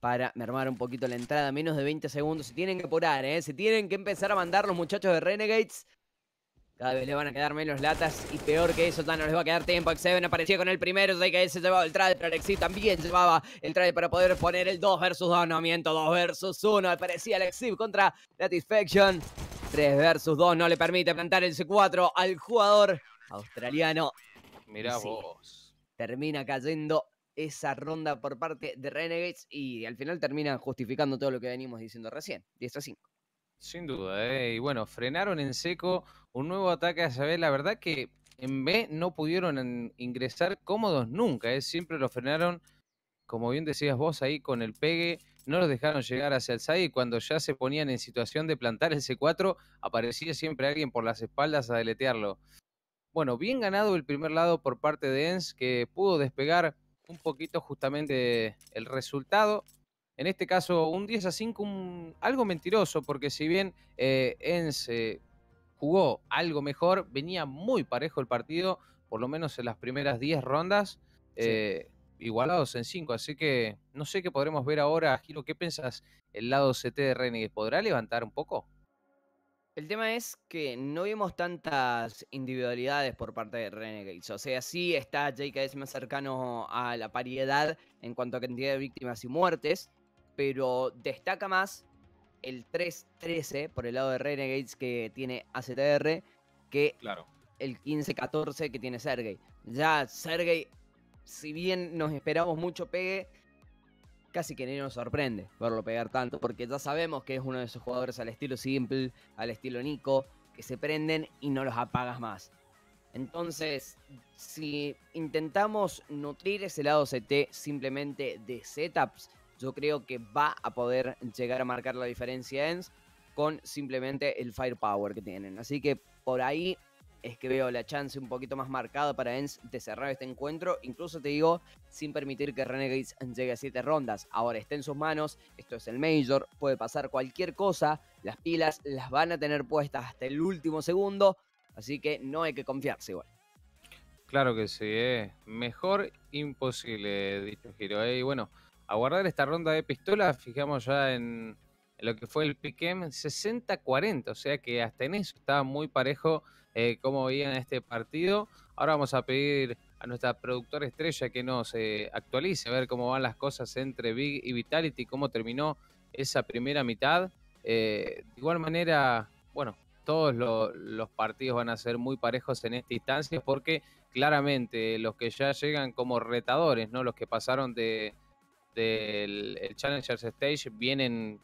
para mermar un poquito la entrada. Menos de 20 segundos. Se tienen que apurar, ¿eh? Se tienen que empezar a mandar los muchachos de Renegades. Cada vez le van a quedar menos latas y peor que eso, no les va a quedar tiempo. Xeven aparecía con el primero, que se llevaba el trade, pero Alexi también llevaba el trade para poder poner el 2 versus 2, no miento, 2 versus 1. Aparecía Alexi contra Satisfaction. 3 versus 2 no le permite plantar el C4 al jugador australiano. Mirá vos. Termina cayendo esa ronda por parte de Renegades y al final termina justificando todo lo que venimos diciendo recién. 10 a 5. Sin duda, ¿eh? y bueno, frenaron en seco un nuevo ataque a saber La verdad que en B no pudieron ingresar cómodos nunca, ¿eh? siempre lo frenaron, como bien decías vos, ahí con el pegue, no los dejaron llegar hacia el side y cuando ya se ponían en situación de plantar el C4, aparecía siempre alguien por las espaldas a deletearlo. Bueno, bien ganado el primer lado por parte de Ens, que pudo despegar un poquito justamente el resultado, en este caso un 10 a 5, un, algo mentiroso, porque si bien eh, Ense jugó algo mejor, venía muy parejo el partido, por lo menos en las primeras 10 rondas, eh, igualados en 5. Así que no sé qué podremos ver ahora, Giro, ¿qué piensas ¿El lado CT de Renegades podrá levantar un poco? El tema es que no vimos tantas individualidades por parte de Renegades. O sea, sí está Jake es más cercano a la paridad en cuanto a cantidad de víctimas y muertes, pero destaca más el 3-13 por el lado de Renegades que tiene ACTR que claro. el 15-14 que tiene Sergey. Ya Sergey, si bien nos esperamos mucho pegue, casi que ni nos sorprende verlo pegar tanto, porque ya sabemos que es uno de esos jugadores al estilo Simple, al estilo Nico, que se prenden y no los apagas más. Entonces, si intentamos nutrir ese lado CT simplemente de setups, yo creo que va a poder llegar a marcar la diferencia ENS con simplemente el firepower que tienen. Así que por ahí es que veo la chance un poquito más marcada para Ens de cerrar este encuentro. Incluso te digo, sin permitir que Renegades llegue a 7 rondas. Ahora está en sus manos, esto es el Major, puede pasar cualquier cosa. Las pilas las van a tener puestas hasta el último segundo, así que no hay que confiarse igual. Claro que sí, ¿eh? mejor imposible, dicho Giro. Eh. Y bueno, guardar esta ronda de pistolas, fijamos ya en, lo que fue el piquem 60-40, o sea que hasta en eso estaba muy parejo eh, como veían este partido. Ahora vamos a pedir a nuestra productora estrella que nos eh, actualice, a ver cómo van las cosas entre Big y Vitality, cómo terminó esa primera mitad. Eh, de igual manera, bueno, todos los partidos van a ser muy parejos en esta instancia porque claramente los que ya llegan como retadores, ¿no? Los que pasaron de, del challenger Challengers Stage vienen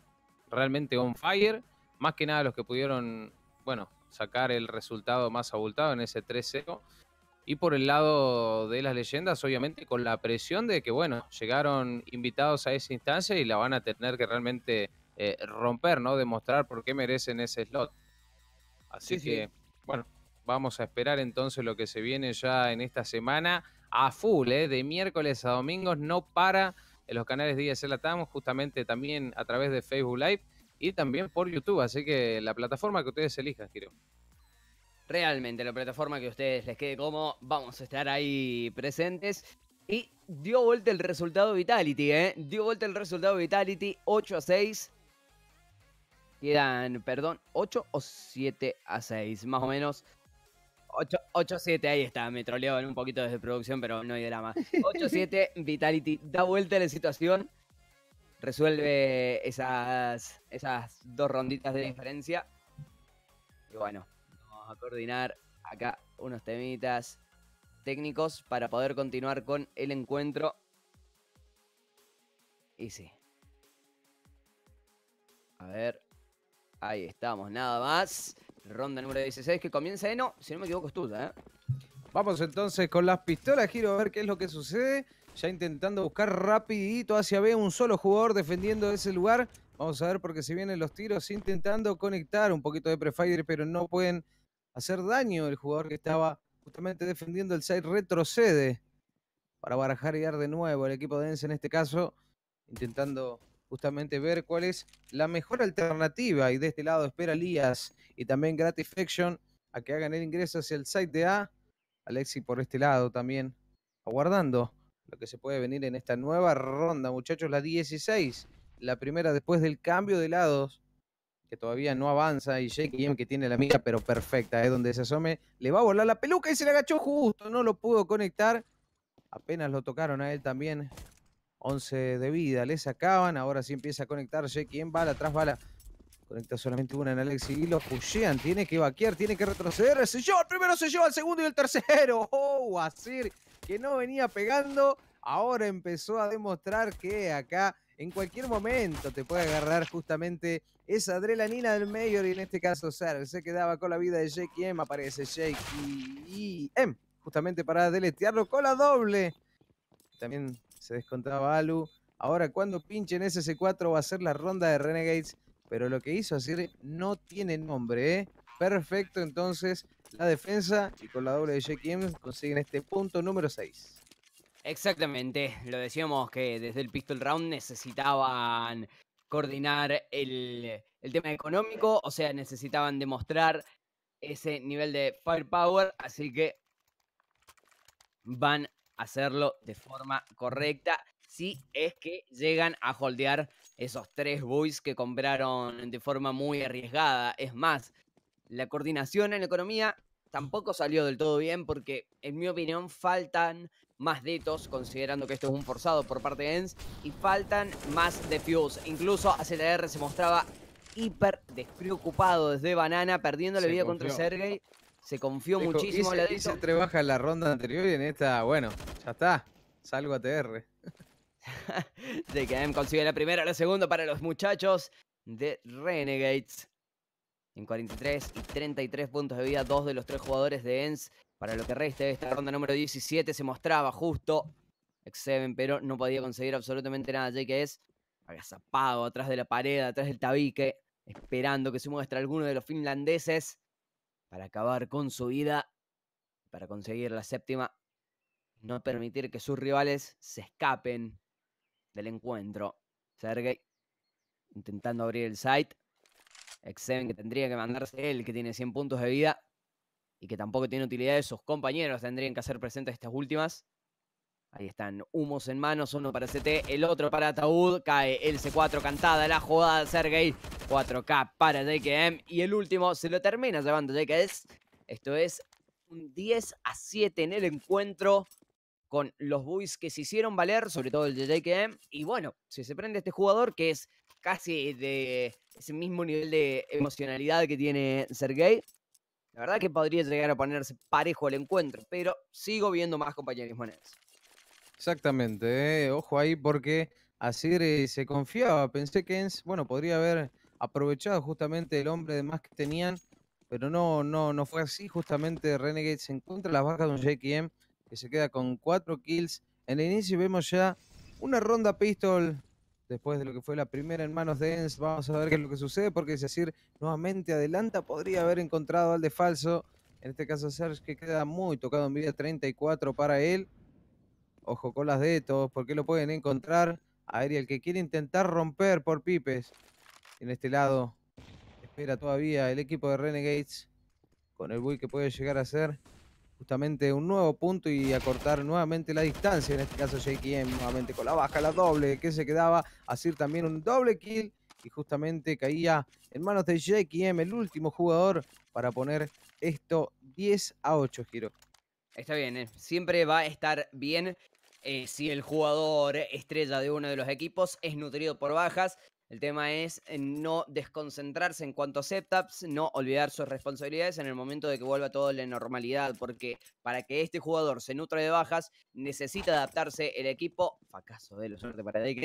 realmente on fire. Más que nada los que pudieron, bueno, sacar el resultado más abultado en ese 3-0. Y por el lado de las leyendas, obviamente, con la presión de que, bueno, llegaron invitados a esa instancia y la van a tener que realmente eh, romper, ¿no? Demostrar por qué merecen ese slot. Así que, bueno, vamos a esperar entonces lo que se viene ya en esta semana a full, ¿eh? De miércoles a domingos no para en los canales de Latam, justamente también a través de Facebook Live y también por YouTube. Así que la plataforma que ustedes elijan, quiero Realmente, la plataforma que a ustedes les quede como, vamos a estar ahí presentes. Y dio vuelta el resultado Vitality, ¿eh? Dio vuelta el resultado Vitality 8 a 6. Quedan, perdón, 8 o 7 a 6, más o menos 8-7, ahí está, me en un poquito desde producción, pero no hay drama. 8-7, Vitality da vuelta a la situación, resuelve esas, esas dos ronditas de diferencia. Y bueno, vamos a coordinar acá unos temitas técnicos para poder continuar con el encuentro. Y sí. A ver, ahí estamos, nada más. Ronda número 16 que comienza Eno, si no me equivoco es tuya. ¿eh? Vamos entonces con las pistolas, Giro, a ver qué es lo que sucede. Ya intentando buscar rapidito hacia B, un solo jugador defendiendo ese lugar. Vamos a ver porque se vienen los tiros intentando conectar un poquito de prefire, pero no pueden hacer daño. El jugador que estaba justamente defendiendo el site. retrocede para barajar y dar de nuevo el equipo de Dense en este caso, intentando justamente ver cuál es la mejor alternativa. Y de este lado espera Lías y también Gratifaction a que hagan el ingreso hacia el site de A. Alexi por este lado también aguardando lo que se puede venir en esta nueva ronda, muchachos, la 16, la primera después del cambio de lados, que todavía no avanza, y Jake que tiene la mira, pero perfecta, es ¿eh? donde se asome, le va a volar la peluca y se le agachó justo, no lo pudo conectar, apenas lo tocaron a él también, 11 de vida, le sacaban, ahora sí empieza a conectar Jackie M. bala, tras bala. Conecta solamente una en Alexi y lo pushean. Tiene que vaquear, tiene que retroceder. Se lleva el primero, se lleva el segundo y el tercero. Oh, Asir, que no venía pegando. Ahora empezó a demostrar que acá en cualquier momento te puede agarrar justamente esa adrenalina del mayor y en este caso ser se quedaba con la vida de Jake M. Aparece Jake y M justamente para deletearlo con la doble. También se descontaba Alu. Ahora, cuando pinchen c 4 va a ser la ronda de Renegades, pero lo que hizo Azir no tiene nombre, ¿eh? Perfecto, entonces, la defensa y con la doble de J.K.M. consiguen este punto número 6. Exactamente, lo decíamos que desde el Pistol Round necesitaban coordinar el, el tema económico, o sea, necesitaban demostrar ese nivel de firepower, así que van hacerlo de forma correcta si es que llegan a holdear esos tres boys que compraron de forma muy arriesgada. Es más, la coordinación en la economía tampoco salió del todo bien porque, en mi opinión, faltan más detos, considerando que esto es un forzado por parte de ENS, y faltan más de Fuse. Incluso ACLR se mostraba hiper despreocupado desde Banana, perdiendo la vida contra Sergey se confió muchísimo. la Y se en la ronda anterior y en esta, bueno, ya está. Salgo a TR. de que consigue la primera, la segunda para los muchachos de Renegades. En 43 y 33 puntos de vida, dos de los tres jugadores de ENS. Para lo que resta de esta ronda número 17 se mostraba justo X7, pero no podía conseguir absolutamente nada. que es agazapado atrás de la pared, atrás del tabique, esperando que se muestre alguno de los finlandeses para acabar con su vida, para conseguir la séptima, no permitir que sus rivales se escapen del encuentro. Sergey intentando abrir el site. excepto que tendría que mandarse él, que tiene 100 puntos de vida y que tampoco tiene utilidad de Sus compañeros tendrían que hacer presentes estas últimas. Ahí están, humos en manos, uno para CT, el otro para Ataúd, cae el C4 cantada, la jugada de Sergey, 4K para JKM y el último se lo termina llevando JKS. Esto es un 10 a 7 en el encuentro con los Buis que se hicieron valer, sobre todo el de JKM. Y bueno, si se prende este jugador que es casi de ese mismo nivel de emocionalidad que tiene Sergey, la verdad que podría llegar a ponerse parejo el encuentro, pero sigo viendo más compañeros en Exactamente, eh, ojo ahí porque Asir se confiaba. Pensé que Enz, bueno, podría haber aprovechado justamente el hombre de más que tenían, pero no, no, no fue así. Justamente Renegade se encuentra las bajas de un JKM que se queda con 4 kills. En el inicio vemos ya una ronda pistol después de lo que fue la primera en manos de Enz. Vamos a ver qué es lo que sucede porque Asir nuevamente adelanta. Podría haber encontrado al de falso. En este caso Serge que queda muy tocado en vida 34 para él ojo con las todos porque lo pueden encontrar. A Ariel que quiere intentar romper por Pipes. En este lado espera todavía el equipo de Renegades con el bull que puede llegar a ser justamente un nuevo punto y acortar nuevamente la distancia. En este caso JKM nuevamente con la baja, la doble que se quedaba. Así también un doble kill y justamente caía en manos de JKM, el último jugador, para poner esto 10 a 8, Giro. Está bien, eh, siempre va a estar bien eh, si el jugador estrella de uno de los equipos es nutrido por bajas. El tema es eh, no desconcentrarse en cuanto a setups, no olvidar sus responsabilidades en el momento de que vuelva todo a la normalidad, porque para que este jugador se nutre de bajas, necesita adaptarse el equipo, Facaso de los suerte para y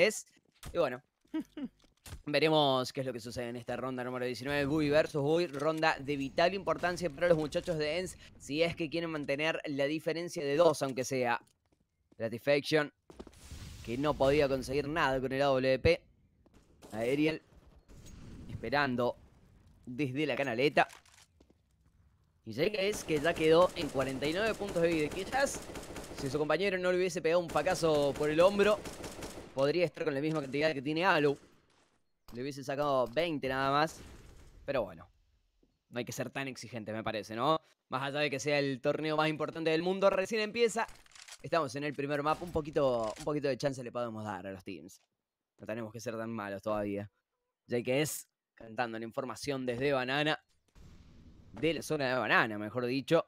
bueno, Veremos qué es lo que sucede en esta ronda número 19, Bui versus Bui, ronda de vital importancia para los muchachos de ENS si es que quieren mantener la diferencia de dos, aunque sea Gratification, que no podía conseguir nada con el AWP. Aerial, esperando desde la canaleta. Y ya que es que ya quedó en 49 puntos de vida. Quizás si su compañero no le hubiese pegado un pacazo por el hombro, podría estar con la misma cantidad que tiene Alu. Le hubiese sacado 20 nada más. Pero bueno, no hay que ser tan exigente, me parece, ¿no? Más allá de que sea el torneo más importante del mundo, recién empieza Estamos en el primer mapa, un poquito, poquito de chance le podemos dar a los teams. No tenemos que ser tan malos todavía. Ya que es cantando la información desde Banana. De la zona de Banana, mejor dicho.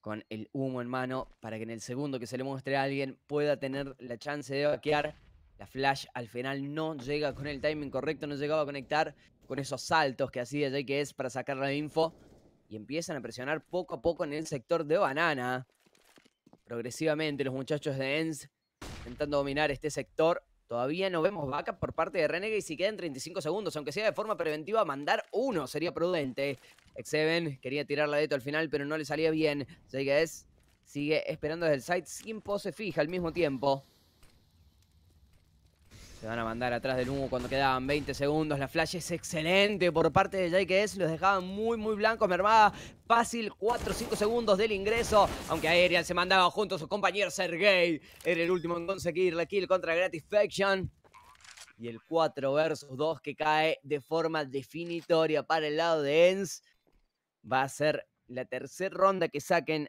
Con el humo en mano para que en el segundo que se le muestre a alguien pueda tener la chance de vaquear. La flash al final no llega con el timing correcto, no llegaba a conectar con esos saltos que hacía Jake es para sacar la info. Y empiezan a presionar poco a poco en el sector de Banana progresivamente los muchachos de ENS intentando dominar este sector. Todavía no vemos vaca por parte de Renegade y si quedan 35 segundos, aunque sea de forma preventiva, mandar uno sería prudente. Exeven quería tirar la deto al final, pero no le salía bien. es sigue esperando desde el site sin pose fija al mismo tiempo. Se van a mandar atrás del humo cuando quedaban 20 segundos. La flash es excelente por parte de Jake Los dejaban muy, muy blancos. Mermada fácil. 4 5 segundos del ingreso. Aunque Aerial se mandaba junto a su compañero Sergey. Era el último en conseguir la kill contra Gratisfaction. Y el 4 versus 2 que cae de forma definitoria para el lado de Enz Va a ser la tercera ronda que saquen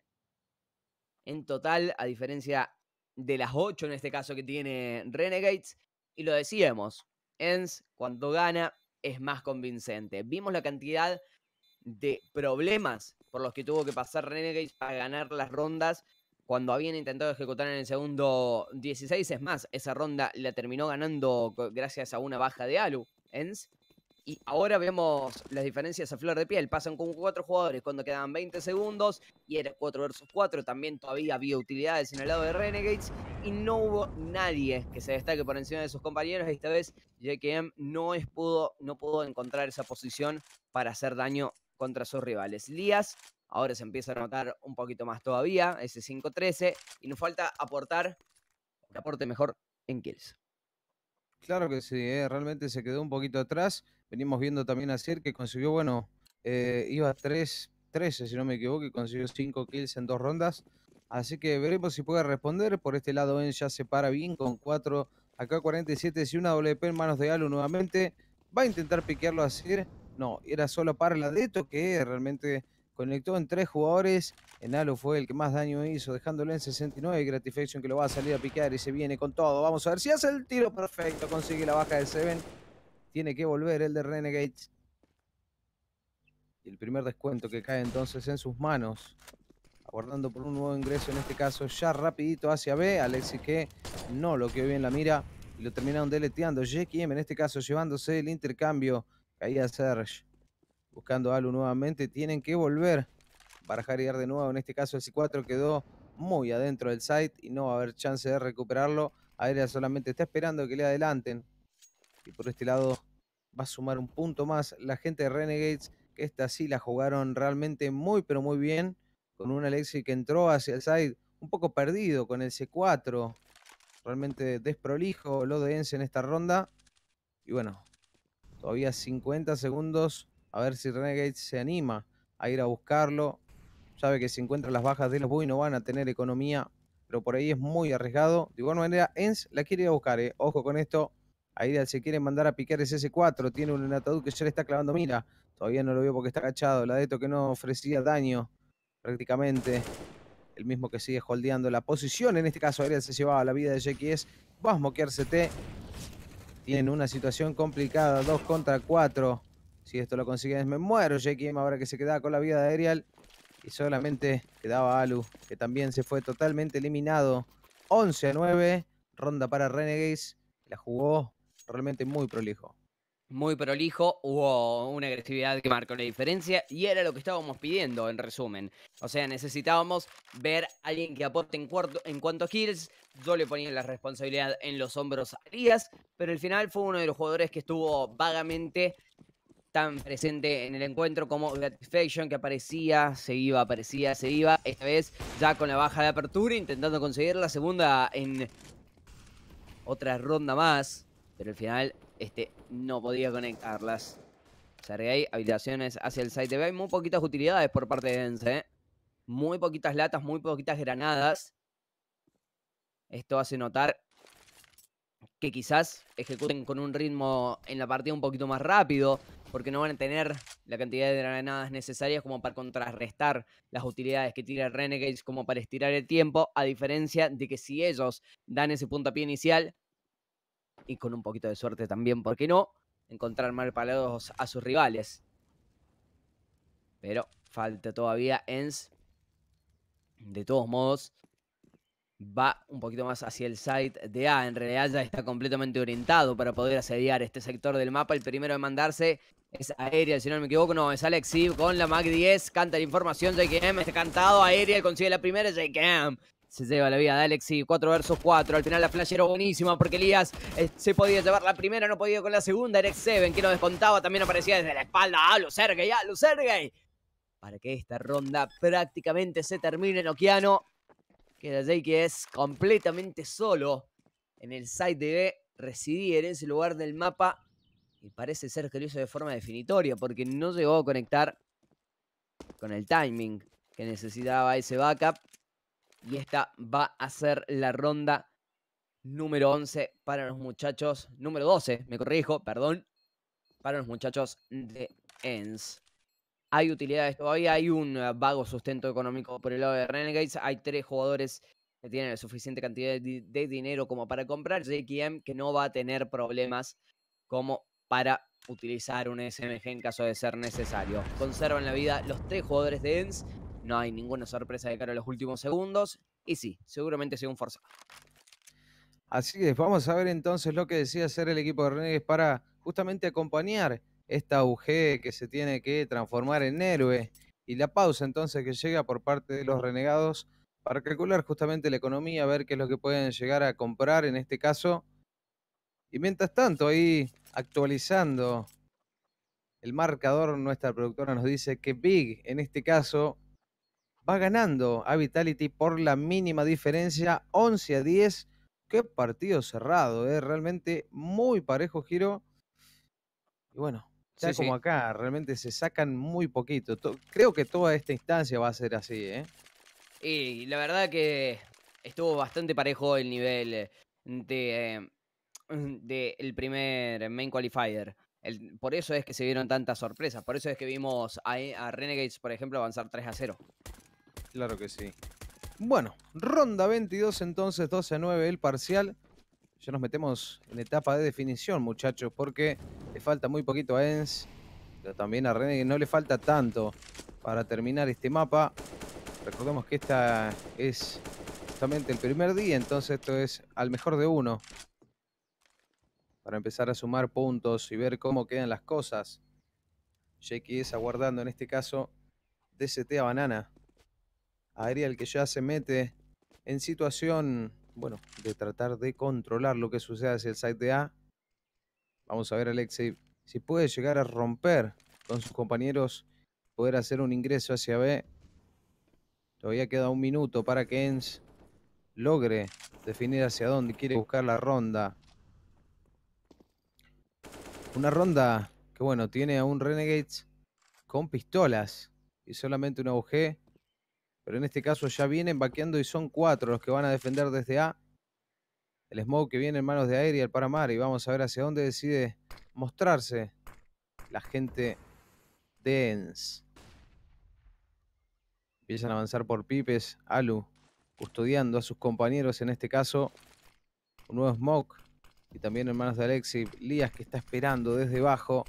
en total. A diferencia de las 8 en este caso que tiene Renegades. Y lo decíamos, ens cuando gana es más convincente. Vimos la cantidad de problemas por los que tuvo que pasar Renegades para ganar las rondas cuando habían intentado ejecutar en el segundo 16. Es más, esa ronda la terminó ganando gracias a una baja de Alu, Ens. Y ahora vemos las diferencias a flor de piel. Pasan con cuatro jugadores cuando quedaban 20 segundos y era 4 versus 4. También todavía había utilidades en el lado de Renegades y no hubo nadie que se destaque por encima de sus compañeros. Esta vez JKM no, pudo, no pudo encontrar esa posición para hacer daño contra sus rivales. Lías ahora se empieza a notar un poquito más todavía, ese 5-13, y nos falta aportar, un aporte mejor en kills. Claro que sí, eh, realmente se quedó un poquito atrás venimos viendo también ayer que consiguió, bueno, eh, iba 3, 13 si no me equivoco, y consiguió 5 kills en dos rondas. Así que veremos si puede responder. Por este lado, En ya se para bien con 4. Acá 47, y una WP en manos de Alu nuevamente. Va a intentar piquearlo a No, era solo para la Deto que realmente conectó en tres jugadores. En Alu fue el que más daño hizo, dejándolo en 69. Gratification que lo va a salir a piquear y se viene con todo. Vamos a ver si hace el tiro perfecto. Consigue la baja de Seven. Tiene que volver el de Renegades. Y el primer descuento que cae entonces en sus manos. Aguardando por un nuevo ingreso, en este caso ya rapidito hacia B. Alexis que no lo que bien la mira. Y lo terminaron deleteando. JQM en este caso llevándose el intercambio. Caía Serge. Buscando a Alu nuevamente. Tienen que volver. para y de nuevo. En este caso el C4 quedó muy adentro del site. Y no va a haber chance de recuperarlo. Aérea solamente está esperando que le adelanten. Y por este lado va a sumar un punto más la gente de Renegades, que esta sí la jugaron realmente muy, pero muy bien, con un Alexi que entró hacia el side un poco perdido con el C4, realmente desprolijo lo de Ence en esta ronda. Y bueno, todavía 50 segundos, a ver si Renegades se anima a ir a buscarlo. Sabe que si encuentran las bajas de los Bui no van a tener economía, pero por ahí es muy arriesgado. De igual manera, Enz la quiere ir a buscar, eh. ojo con esto. Aerial se quiere mandar a picar ese S4. Tiene un atadú que ya le está clavando mira. Todavía no lo veo porque está cachado La esto que no ofrecía daño prácticamente. El mismo que sigue holdeando la posición. En este caso, Ariel se llevaba la vida de Jackie es Va a moquearse T. Tienen una situación complicada. 2 contra 4. Si esto lo consiguen, me muero. Jackie ahora que se quedaba con la vida de Ariel. Y solamente quedaba Alu, que también se fue totalmente eliminado. 11 a 9. Ronda para Renegades. La jugó realmente muy prolijo. Muy prolijo, hubo una agresividad que marcó la diferencia y era lo que estábamos pidiendo en resumen. O sea, necesitábamos ver a alguien que aporte en, cuarto, en cuanto a kills. Yo le ponía la responsabilidad en los hombros a Díaz, pero al final fue uno de los jugadores que estuvo vagamente tan presente en el encuentro como Gratification, que aparecía, se iba, aparecía, se iba. Esta vez ya con la baja de apertura, intentando conseguir la segunda en otra ronda más. Pero al final, este, no podía conectarlas. hay habilitaciones hacia el site de Muy poquitas utilidades por parte de Dense. ¿eh? Muy poquitas latas, muy poquitas granadas. Esto hace notar que quizás ejecuten con un ritmo en la partida un poquito más rápido, porque no van a tener la cantidad de granadas necesarias como para contrarrestar las utilidades que tira Renegades como para estirar el tiempo, a diferencia de que si ellos dan ese puntapié inicial, y con un poquito de suerte también, ¿por qué no? Encontrar mal palados a sus rivales. Pero falta todavía Ens. De todos modos, va un poquito más hacia el site de A. En realidad ya está completamente orientado para poder asediar este sector del mapa. El primero de mandarse es Aerial, si no me equivoco. No, es Alexib con la MAC 10. Canta la información. JKM está cantado. Aerial consigue la primera. JKM se lleva la vida de Alexi, 4 versus 4. Al final la flash era buenísima porque Elías eh, se podía llevar la primera, no podía con la segunda. Eric Seven que lo descontaba, también aparecía desde la espalda. ¡Halo, ah, Sergey! ¡Halo, ah, Sergey! Para que esta ronda prácticamente se termine en Okeano. Queda Jake que es completamente solo en el site de B. Residía en ese lugar del mapa. Y parece ser que lo hizo de forma definitoria porque no llegó a conectar con el timing que necesitaba ese backup. Y esta va a ser la ronda número 11 para los muchachos, número 12, me corrijo, perdón, para los muchachos de ENS. Hay utilidades todavía, hay un vago sustento económico por el lado de Renegades, hay tres jugadores que tienen la suficiente cantidad de, dinero como para comprar JKM, que no va a tener problemas como para utilizar un SMG en caso de ser necesario. Conservan la vida los tres jugadores de ENS no hay ninguna sorpresa de cara a los últimos segundos. Y sí, seguramente sea un forzado. Así que vamos a ver entonces lo que decía hacer el equipo de Renegades para justamente acompañar esta UG que se tiene que transformar en héroe y la pausa entonces que llega por parte de los renegados para calcular justamente la economía, ver qué es lo que pueden llegar a comprar en este caso. Y mientras tanto, ahí actualizando el marcador, nuestra productora nos dice que Big en este caso va ganando a Vitality por la mínima diferencia, 11 a 10. Qué partido cerrado, es ¿eh? realmente muy parejo giro. Y bueno, ya como acá, realmente se sacan muy poquito. Creo que toda esta instancia va a ser así, ¿eh? Y la verdad que estuvo bastante parejo el nivel de, em, el primer main qualifier. por eso es que se vieron tantas sorpresas. Por eso es que vimos a, a Renegades, por ejemplo, avanzar 3 a 0. Claro que sí. Bueno, ronda 22 entonces, 12 a 9 el parcial. Ya nos metemos en etapa de definición, muchachos, porque le falta muy poquito a Ens, pero también a René, no le falta tanto para terminar este mapa. Recordemos que esta es justamente el primer día, entonces esto es al mejor de uno. Para empezar a sumar puntos y ver cómo quedan las cosas. Jackie es aguardando en este caso DCT a Banana. Ariel que ya se mete en situación, bueno, de tratar de controlar lo que sucede hacia el site de A. Vamos a ver Alexei si puede llegar a romper con sus compañeros, poder hacer un ingreso hacia B. Todavía queda un minuto para que Enz logre definir hacia dónde quiere buscar la ronda. Una ronda que, bueno, tiene a un Renegades con pistolas y solamente una UG pero en este caso ya vienen vaqueando y son cuatro los que van a defender desde A. El Smoke que viene en manos de y el Paramar. Y vamos a ver hacia dónde decide mostrarse la gente de Empiezan a avanzar por Pipes, Alu, custodiando a sus compañeros. En este caso, un nuevo Smoke. Y también en manos de Alexi, Lías que está esperando desde abajo.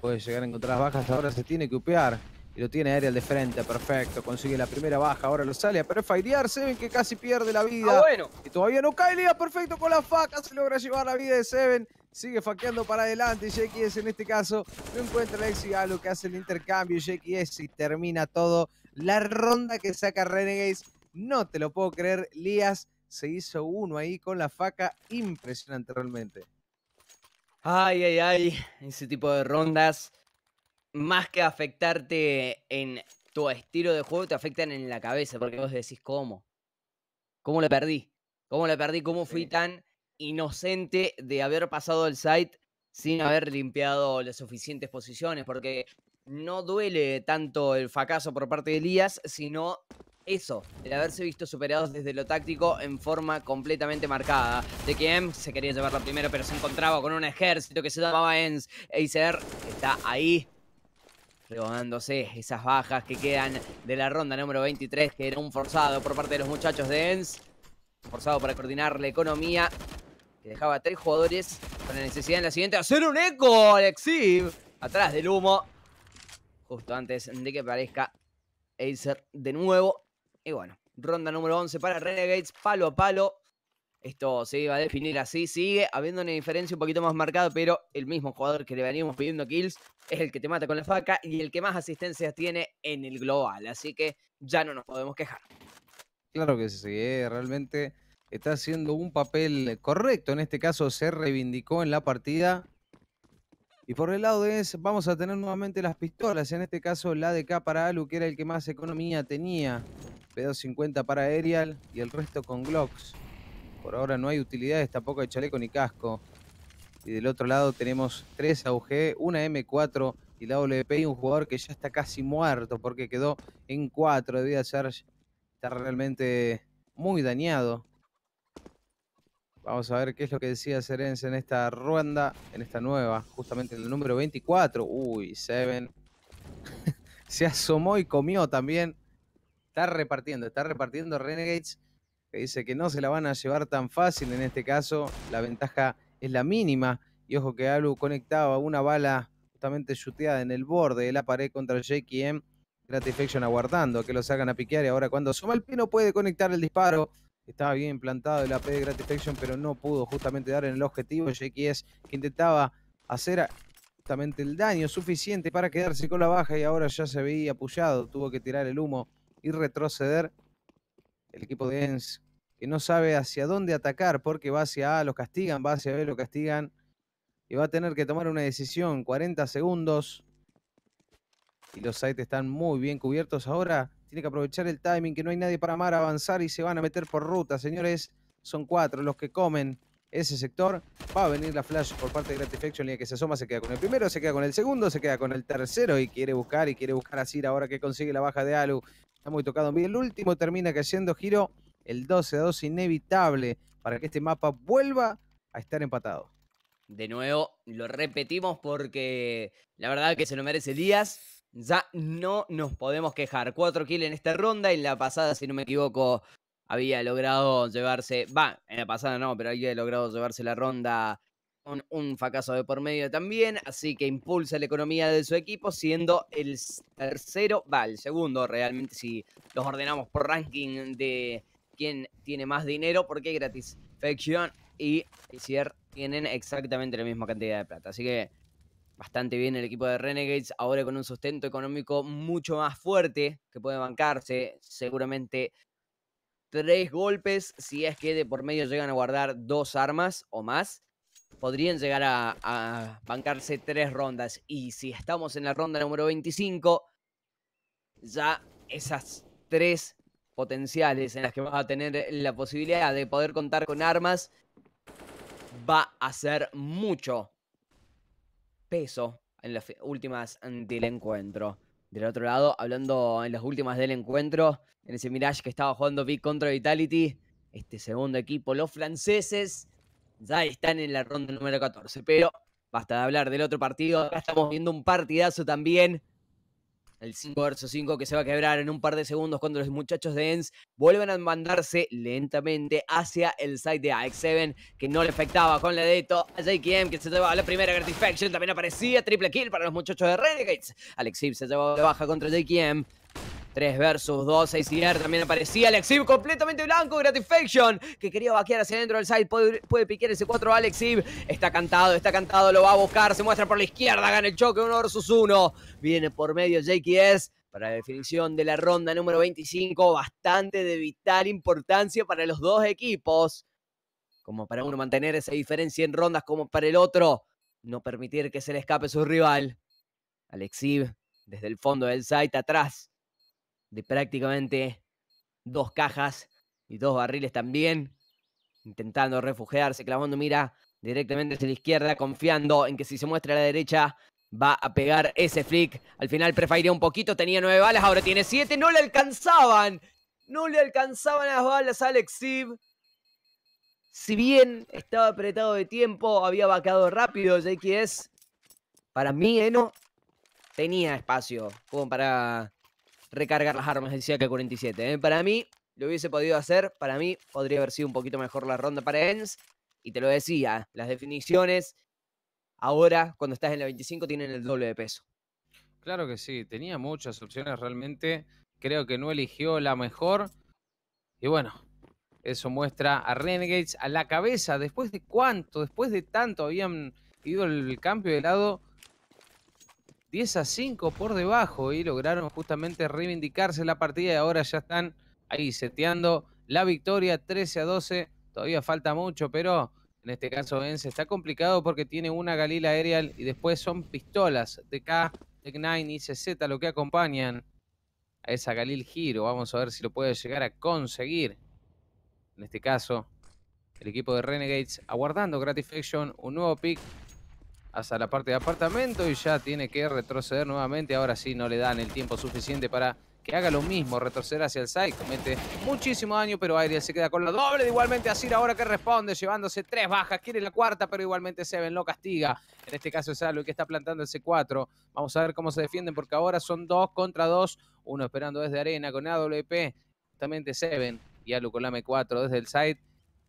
Puede llegar a encontrar las bajas. Ahora se tiene que upear. Y lo tiene Ariel de frente, perfecto. Consigue la primera baja, ahora lo sale a prefairear. Seven que casi pierde la vida. Ah, bueno. Y todavía no cae, Lía, perfecto con la faca. Se logra llevar la vida de Seven. Sigue faqueando para adelante. y es en este caso no encuentra a Lexi que hace el intercambio. es y termina todo. La ronda que saca Renegades. No te lo puedo creer. Lías se hizo uno ahí con la faca. Impresionante realmente. Ay, ay, ay. Ese tipo de rondas más que afectarte en tu estilo de juego, te afectan en la cabeza, porque vos decís, ¿cómo? ¿Cómo le perdí? ¿Cómo le perdí? ¿Cómo fui tan inocente de haber pasado el site sin haber limpiado las suficientes posiciones? Porque no duele tanto el fracaso por parte de Elías, sino eso, el haberse visto superados desde lo táctico en forma completamente marcada. De que Ems se quería llevar la primera, pero se encontraba con un ejército que se llamaba Ems. Acer está ahí regonándose esas bajas que quedan de la ronda número 23, que era un forzado por parte de los muchachos de ENS. Forzado para coordinar la economía, que dejaba a tres jugadores con la necesidad en la siguiente hacer un eco, Alexib, atrás del humo, justo antes de que aparezca Acer de nuevo. Y bueno, ronda número 11 para Renegades, palo a palo. Esto se iba a definir así, sigue habiendo una diferencia un poquito más marcada, pero el mismo jugador que le venimos pidiendo kills es el que te mata con la faca y el que más asistencias tiene en el global. Así que ya no nos podemos quejar. Claro que sí, eh, realmente está haciendo un papel correcto. En este caso se reivindicó en la partida. Y por el lado de es, vamos a tener nuevamente las pistolas. En este caso la de K para Alu, que era el que más economía tenía. P250 para Aerial y el resto con Glocks. Por ahora no hay utilidades, tampoco hay chaleco ni casco y del otro lado tenemos tres AUG, una M4 y la WP y un jugador que ya está casi muerto porque quedó en 4 debido a ser está realmente muy dañado. Vamos a ver qué es lo que decía Serense en esta ronda, en esta nueva, justamente en el número 24. Uy, Seven se asomó y comió también. Está repartiendo, está repartiendo Renegades, que dice que no se la van a llevar tan fácil en este caso. La ventaja es la mínima. Y ojo que Alu conectaba una bala justamente chuteada en el borde de la pared contra JQM. en Gratification aguardando que lo sacan a piquear y ahora cuando Soma el pie no puede conectar el disparo. Estaba bien plantado el AP de Gratification, pero no pudo justamente dar en el objetivo. jakey es que intentaba hacer justamente el daño suficiente para quedarse con la baja y ahora ya se veía apoyado. Tuvo que tirar el humo y retroceder. El equipo de Ens que no sabe hacia dónde atacar porque va hacia A, lo castigan, va hacia B, lo castigan. Y va a tener que tomar una decisión. 40 segundos. Y los sites están muy bien cubiertos ahora. Tiene que aprovechar el timing, que no hay nadie para amar, avanzar y se van a meter por ruta, señores. Son cuatro los que comen ese sector. Va a venir la flash por parte de Gratification. el que se asoma, se queda con el primero, se queda con el segundo, se queda con el tercero y quiere buscar y quiere buscar así ahora que consigue la baja de Alu. Está muy tocado. el último termina cayendo giro el 12 a 2 inevitable para que este mapa vuelva a estar empatado. De nuevo, lo repetimos porque la verdad que se lo merece Díaz. Ya no nos podemos quejar. Cuatro kills en esta ronda. En la pasada, si no me equivoco, había logrado llevarse. Va, en la pasada no, pero había logrado llevarse la ronda con un fracaso de por medio también. Así que impulsa la economía de su equipo, siendo el tercero. Va, el segundo realmente, si los ordenamos por ranking de quién tiene más dinero, porque gratis. Faction y Cier tienen exactamente la misma cantidad de plata. Así que bastante bien el equipo de Renegades, ahora con un sustento económico mucho más fuerte que puede bancarse. Seguramente tres golpes, si es que de por medio llegan a guardar dos armas o más. Podrían llegar a bancarse tres rondas. Y si estamos en la ronda número 25, ya esas tres potenciales en las que vas a tener la posibilidad de poder contar con armas, va a ser mucho peso en las últimas del encuentro. Del otro lado, hablando en las últimas del encuentro, en ese Mirage que estaba jugando Big contra Vitality, este segundo equipo, los franceses, ya están en la ronda número 14. Pero basta de hablar del otro partido, acá estamos viendo un partidazo también el 5 verso 5 que se va a quebrar en un par de segundos cuando los muchachos de ENS vuelven a mandarse lentamente hacia el side de AX7 que no le afectaba con la dedito a JKM que se llevaba la primera gratification también aparecía triple kill para los muchachos de Renegades. Alexib se llevó de baja contra JKM. 3 versus 2, 6 también aparecía. Alexib completamente blanco, Gratification, que quería vaquear hacia dentro del site. Puede, puede piquear ese 4 Alexib. Está cantado, está cantado, lo va a buscar. Se muestra por la izquierda, gana el choque, 1 versus 1. Viene por medio JKS para la definición de la ronda número 25. Bastante de vital importancia para los dos equipos. Como para uno mantener esa diferencia en rondas, como para el otro no permitir que se le escape su rival. Alexib desde el fondo del site atrás de prácticamente dos cajas y dos barriles también, intentando refugiarse, clavando mira directamente hacia la izquierda, confiando en que si se muestra a la derecha va a pegar ese flick. Al final prefairía un poquito, tenía nueve balas, ahora tiene siete, no le alcanzaban, no le alcanzaban las balas a Alex Si bien estaba apretado de tiempo, había vacado rápido JQS. Para mí, No tenía espacio como para recargar las armas, decía que 47. ¿eh? Para mí, lo hubiese podido hacer. Para mí, podría haber sido un poquito mejor la ronda para Enz. Y te lo decía, las definiciones ahora, cuando estás en la 25, tienen el doble de peso. Claro que sí, tenía muchas opciones realmente. Creo que no eligió la mejor. Y bueno, eso muestra a Renegades a la cabeza. Después de cuánto, después de tanto habían ido el cambio de lado 10 a 5 por debajo y lograron justamente reivindicarse la partida y ahora ya están ahí seteando la victoria 13 a 12. Todavía falta mucho, pero en este caso Vence está complicado porque tiene una Galila Aerial y después son pistolas de K, Tech 9 y CZ lo que acompañan a esa Galil Giro. Vamos a ver si lo puede llegar a conseguir. En este caso, el equipo de Renegades aguardando Gratification, un nuevo pick hasta la parte de apartamento y ya tiene que retroceder nuevamente. Ahora sí, no le dan el tiempo suficiente para que haga lo mismo, retroceder hacia el side, comete muchísimo daño, pero Ariel se queda con la doble, igualmente Asir ahora que responde, llevándose tres bajas, quiere la cuarta, pero igualmente Seven lo castiga, en este caso es Alu que está plantando el C4, vamos a ver cómo se defienden, porque ahora son dos contra dos, uno esperando desde arena con AWP, justamente Seven y Alu con la M4 desde el side,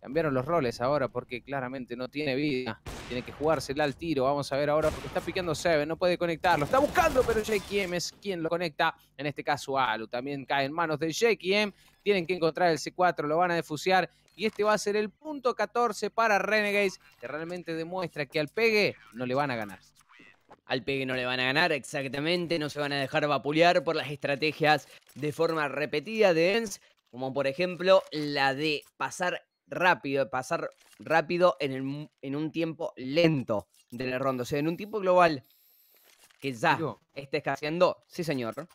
Cambiaron los roles ahora porque claramente no tiene vida. Tiene que jugársela al tiro. Vamos a ver ahora porque está picando Seven. No puede conectarlo. Está buscando, pero JQM es quien lo conecta. En este caso, Alu. También cae en manos de JQM. Tienen que encontrar el C4. Lo van a defusiar. Y este va a ser el punto 14 para Renegades. Que realmente demuestra que al pegue no le van a ganar. Al pegue no le van a ganar, exactamente. No se van a dejar vapulear por las estrategias de forma repetida de ENS como por ejemplo la de pasar rápido, de pasar rápido en, el, en un tiempo lento de la O sea, en un tiempo global que ya está esté escaseando. Sí, señor.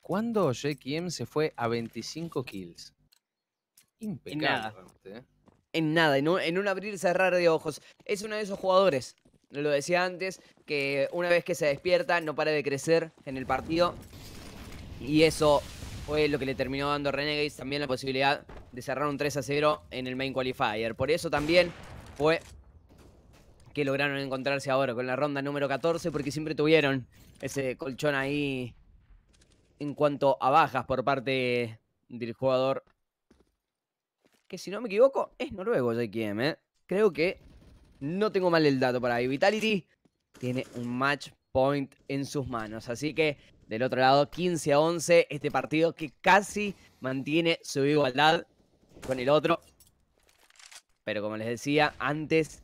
¿Cuándo quién se fue a 25 kills? Impecable. ¿eh? En nada. En un, en un abrir y cerrar de ojos. Es uno de esos jugadores, lo decía antes, que una vez que se despierta no para de crecer en el partido. Y eso fue lo que le terminó dando a Renegades también la posibilidad de cerrar un 3 a 0 en el main qualifier. Por eso también fue que lograron encontrarse ahora con la ronda número 14 porque siempre tuvieron ese colchón ahí en cuanto a bajas por parte del jugador que si no me equivoco es noruego JQM. ¿eh? Creo que no tengo mal el dato para ahí. Vitality tiene un match point en sus manos, así que del otro lado, 15 a 11, este partido que casi mantiene su igualdad con el otro. Pero como les decía, antes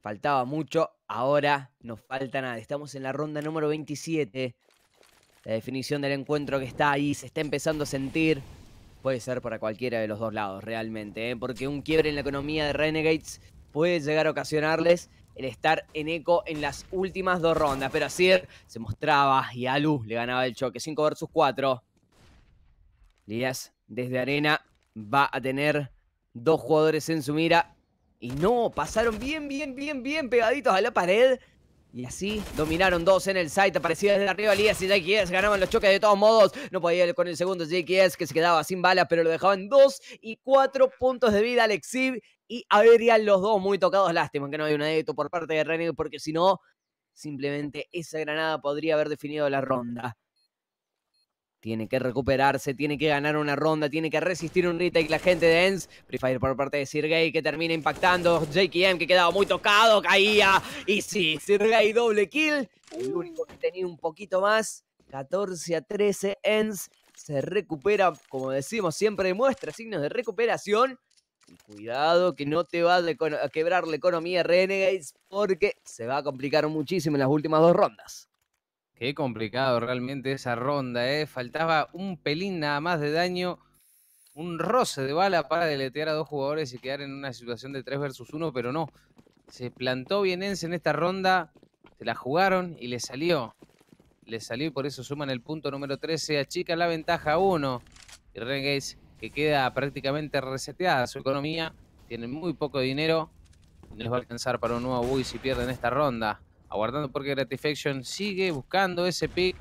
faltaba mucho, ahora nos falta nada. Estamos en la ronda número 27. La definición del encuentro que está ahí se está empezando a sentir. Puede ser para cualquiera de los dos lados, realmente, ¿eh? porque un quiebre en la economía de Renegades puede llegar a ocasionarles el estar en eco en las últimas dos rondas. Pero así se mostraba y a Luz le ganaba el choque. 5 versus 4. Lías desde arena va a tener dos jugadores en su mira. Y no, pasaron bien, bien, bien, bien pegaditos a la pared. Y así dominaron dos en el site. Aparecía desde arriba Lías y JKS. Ganaban los choques de todos modos. No podía ir con el segundo JKS que se quedaba sin balas, pero lo dejaban dos y cuatro puntos de vida. Alexib y habrían los dos muy tocados. Lástima que no hay un adepto por parte de René, porque si no, simplemente esa granada podría haber definido la ronda. Tiene que recuperarse, tiene que ganar una ronda, tiene que resistir un retake la gente de Enz. Free Fire por parte de Gay que termina impactando. JKM que quedaba muy tocado, caía. Y sí, Sergey doble kill. El único que tenía un poquito más. 14 a 13, Enz se recupera, como decimos siempre, muestra signos de recuperación cuidado que no te va a quebrar la economía Renegades porque se va a complicar muchísimo en las últimas dos rondas. Qué complicado realmente esa ronda, ¿eh? Faltaba un pelín nada más de daño, un roce de bala para deletear a dos jugadores y quedar en una situación de 3 versus 1, pero no. Se plantó bien Ense en esta ronda, se la jugaron y le salió. Le salió y por eso suman el punto número 13, achica la ventaja 1. Y Renegades que queda prácticamente reseteada su economía, tienen muy poco dinero, no les va a alcanzar para un nuevo buy si pierden esta ronda. Aguardando porque Gratification sigue buscando ese pick,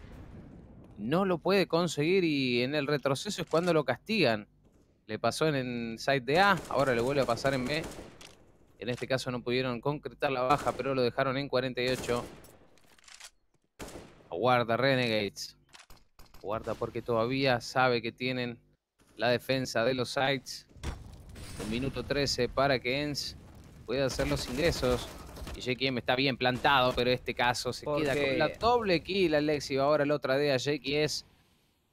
no lo puede conseguir y en el retroceso es cuando lo castigan. Le pasó en, el site de A, ahora le vuelve a pasar en B. En este caso no pudieron concretar la baja, pero lo dejaron en 48. Aguarda Renegades. Aguarda porque todavía sabe que tienen la defensa de los Sites. Un minuto 13 para que Enz pueda hacer los ingresos. Y J.K.M. está bien plantado, pero en este caso se queda con la doble kill Alexi. Ahora la otra de a es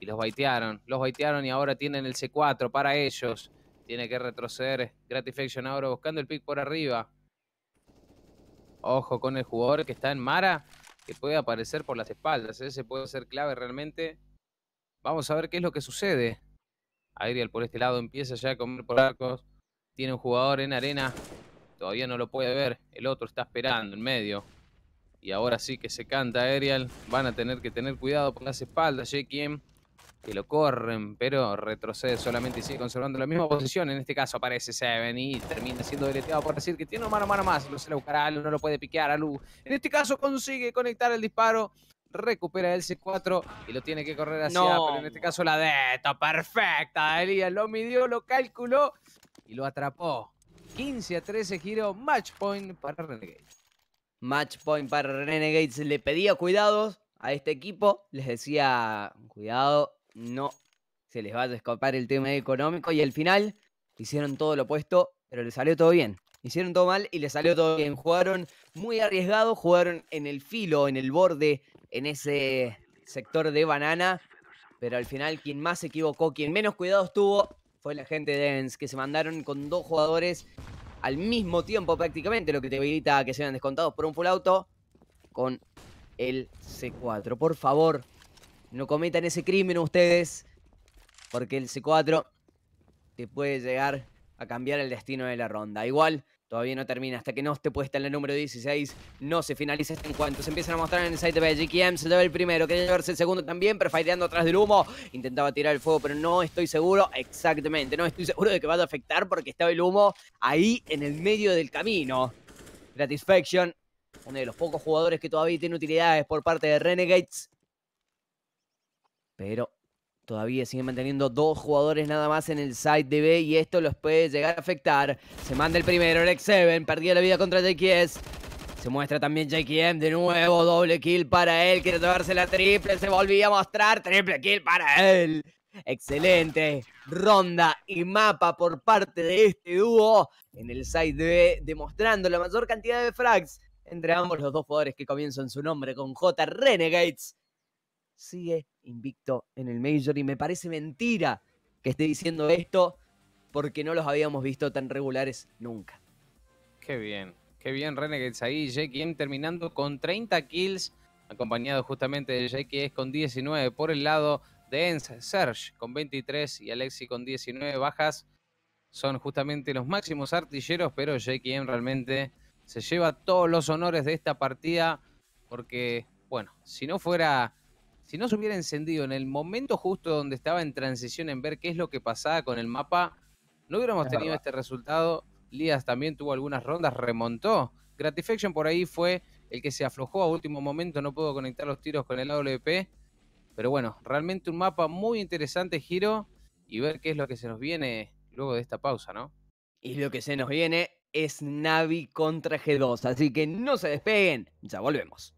y los baitearon. Los baitearon y ahora tienen el C4 para ellos. Tiene que retroceder Gratification ahora buscando el pick por arriba. Ojo con el jugador que está en Mara, que puede aparecer por las espaldas. Ese ¿eh? puede ser clave realmente. Vamos a ver qué es lo que sucede. Ariel por este lado empieza ya a comer por arcos. Tiene un jugador en arena. Todavía no lo puede ver. El otro está esperando en medio. Y ahora sí que se canta Aerial. Van a tener que tener cuidado por las espaldas. ¿Quién que lo corren, pero retrocede solamente y sigue conservando la misma posición. En este caso aparece Seven y termina siendo deleteado por decir que tiene una mano mano más. Lo se le buscará no lo puede piquear a Lu. En este caso consigue conectar el disparo recupera el C4 y lo tiene que correr hacia, pero en este caso la Deto, perfecta, Elías lo midió, lo calculó y lo atrapó. 15 a 13 giro, match point para Renegades. Match point para Renegades, le pedía cuidados a este equipo, les decía, cuidado, no se les va a escapar el tema económico y al final hicieron todo lo opuesto, pero le salió todo bien. Hicieron todo mal y le salió todo bien. Jugaron muy arriesgado, jugaron en el filo, en el borde en ese sector de banana. Pero al final, quien más se equivocó, quien menos cuidado tuvo, fue la gente de Ens, que se mandaron con dos jugadores al mismo tiempo prácticamente, lo que te habilita que sean descontados por un full auto con el C4. Por favor, no cometan ese crimen ustedes, porque el C4 te puede llegar a cambiar el destino de la ronda. Igual, Todavía no termina. Hasta que no esté puesta en el número 16, no se finaliza este en cuanto Se empiezan a mostrar en el site de BGKM. Se lleva el primero, quería llevarse el segundo también, pero atrás del humo. Intentaba tirar el fuego, pero no estoy seguro exactamente. No estoy seguro de que vaya a afectar porque estaba el humo ahí en el medio del camino. Satisfaction, uno de los pocos jugadores que todavía tiene utilidades por parte de Renegades. Pero Todavía siguen manteniendo dos jugadores nada más en el side de B y esto los puede llegar a afectar. Se manda el primero, el 7 perdía la vida contra JKS. Se muestra también JKM de nuevo, doble kill para él, quiere tomarse la triple, se volvía a mostrar, triple kill para él. Excelente ronda y mapa por parte de este dúo en el side B, demostrando la mayor cantidad de frags entre ambos los dos jugadores que comienzan su nombre con J Renegades sigue invicto en el Major y me parece mentira que esté diciendo esto porque no los habíamos visto tan regulares nunca. Qué bien, qué bien Renegades ahí, Jake terminando con 30 kills, acompañado justamente de Jake con 19 por el lado de Enz, Serge con 23 y Alexi con 19 bajas. Son justamente los máximos artilleros, pero JKM realmente se lleva todos los honores de esta partida porque, bueno, si no fuera si no se hubiera encendido en el momento justo donde estaba en transición en ver qué es lo que pasaba con el mapa, no hubiéramos tenido este resultado. Lías también tuvo algunas rondas, remontó. Gratification por ahí fue el que se aflojó a último momento, no pudo conectar los tiros con el AWP. Pero bueno, realmente un mapa muy interesante, Giro, y ver qué es lo que se nos viene luego de esta pausa, ¿no? Y lo que se nos viene es Navi contra G2, así que no se despeguen, ya volvemos.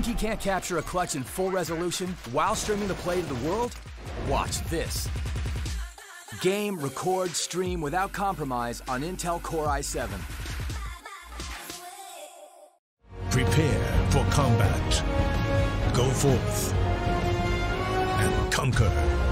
Think he can't capture a clutch in full resolution while streaming the play to the world? Watch this. Game, record, stream without compromise on Intel Core i7. Prepare for combat. Go forth and conquer.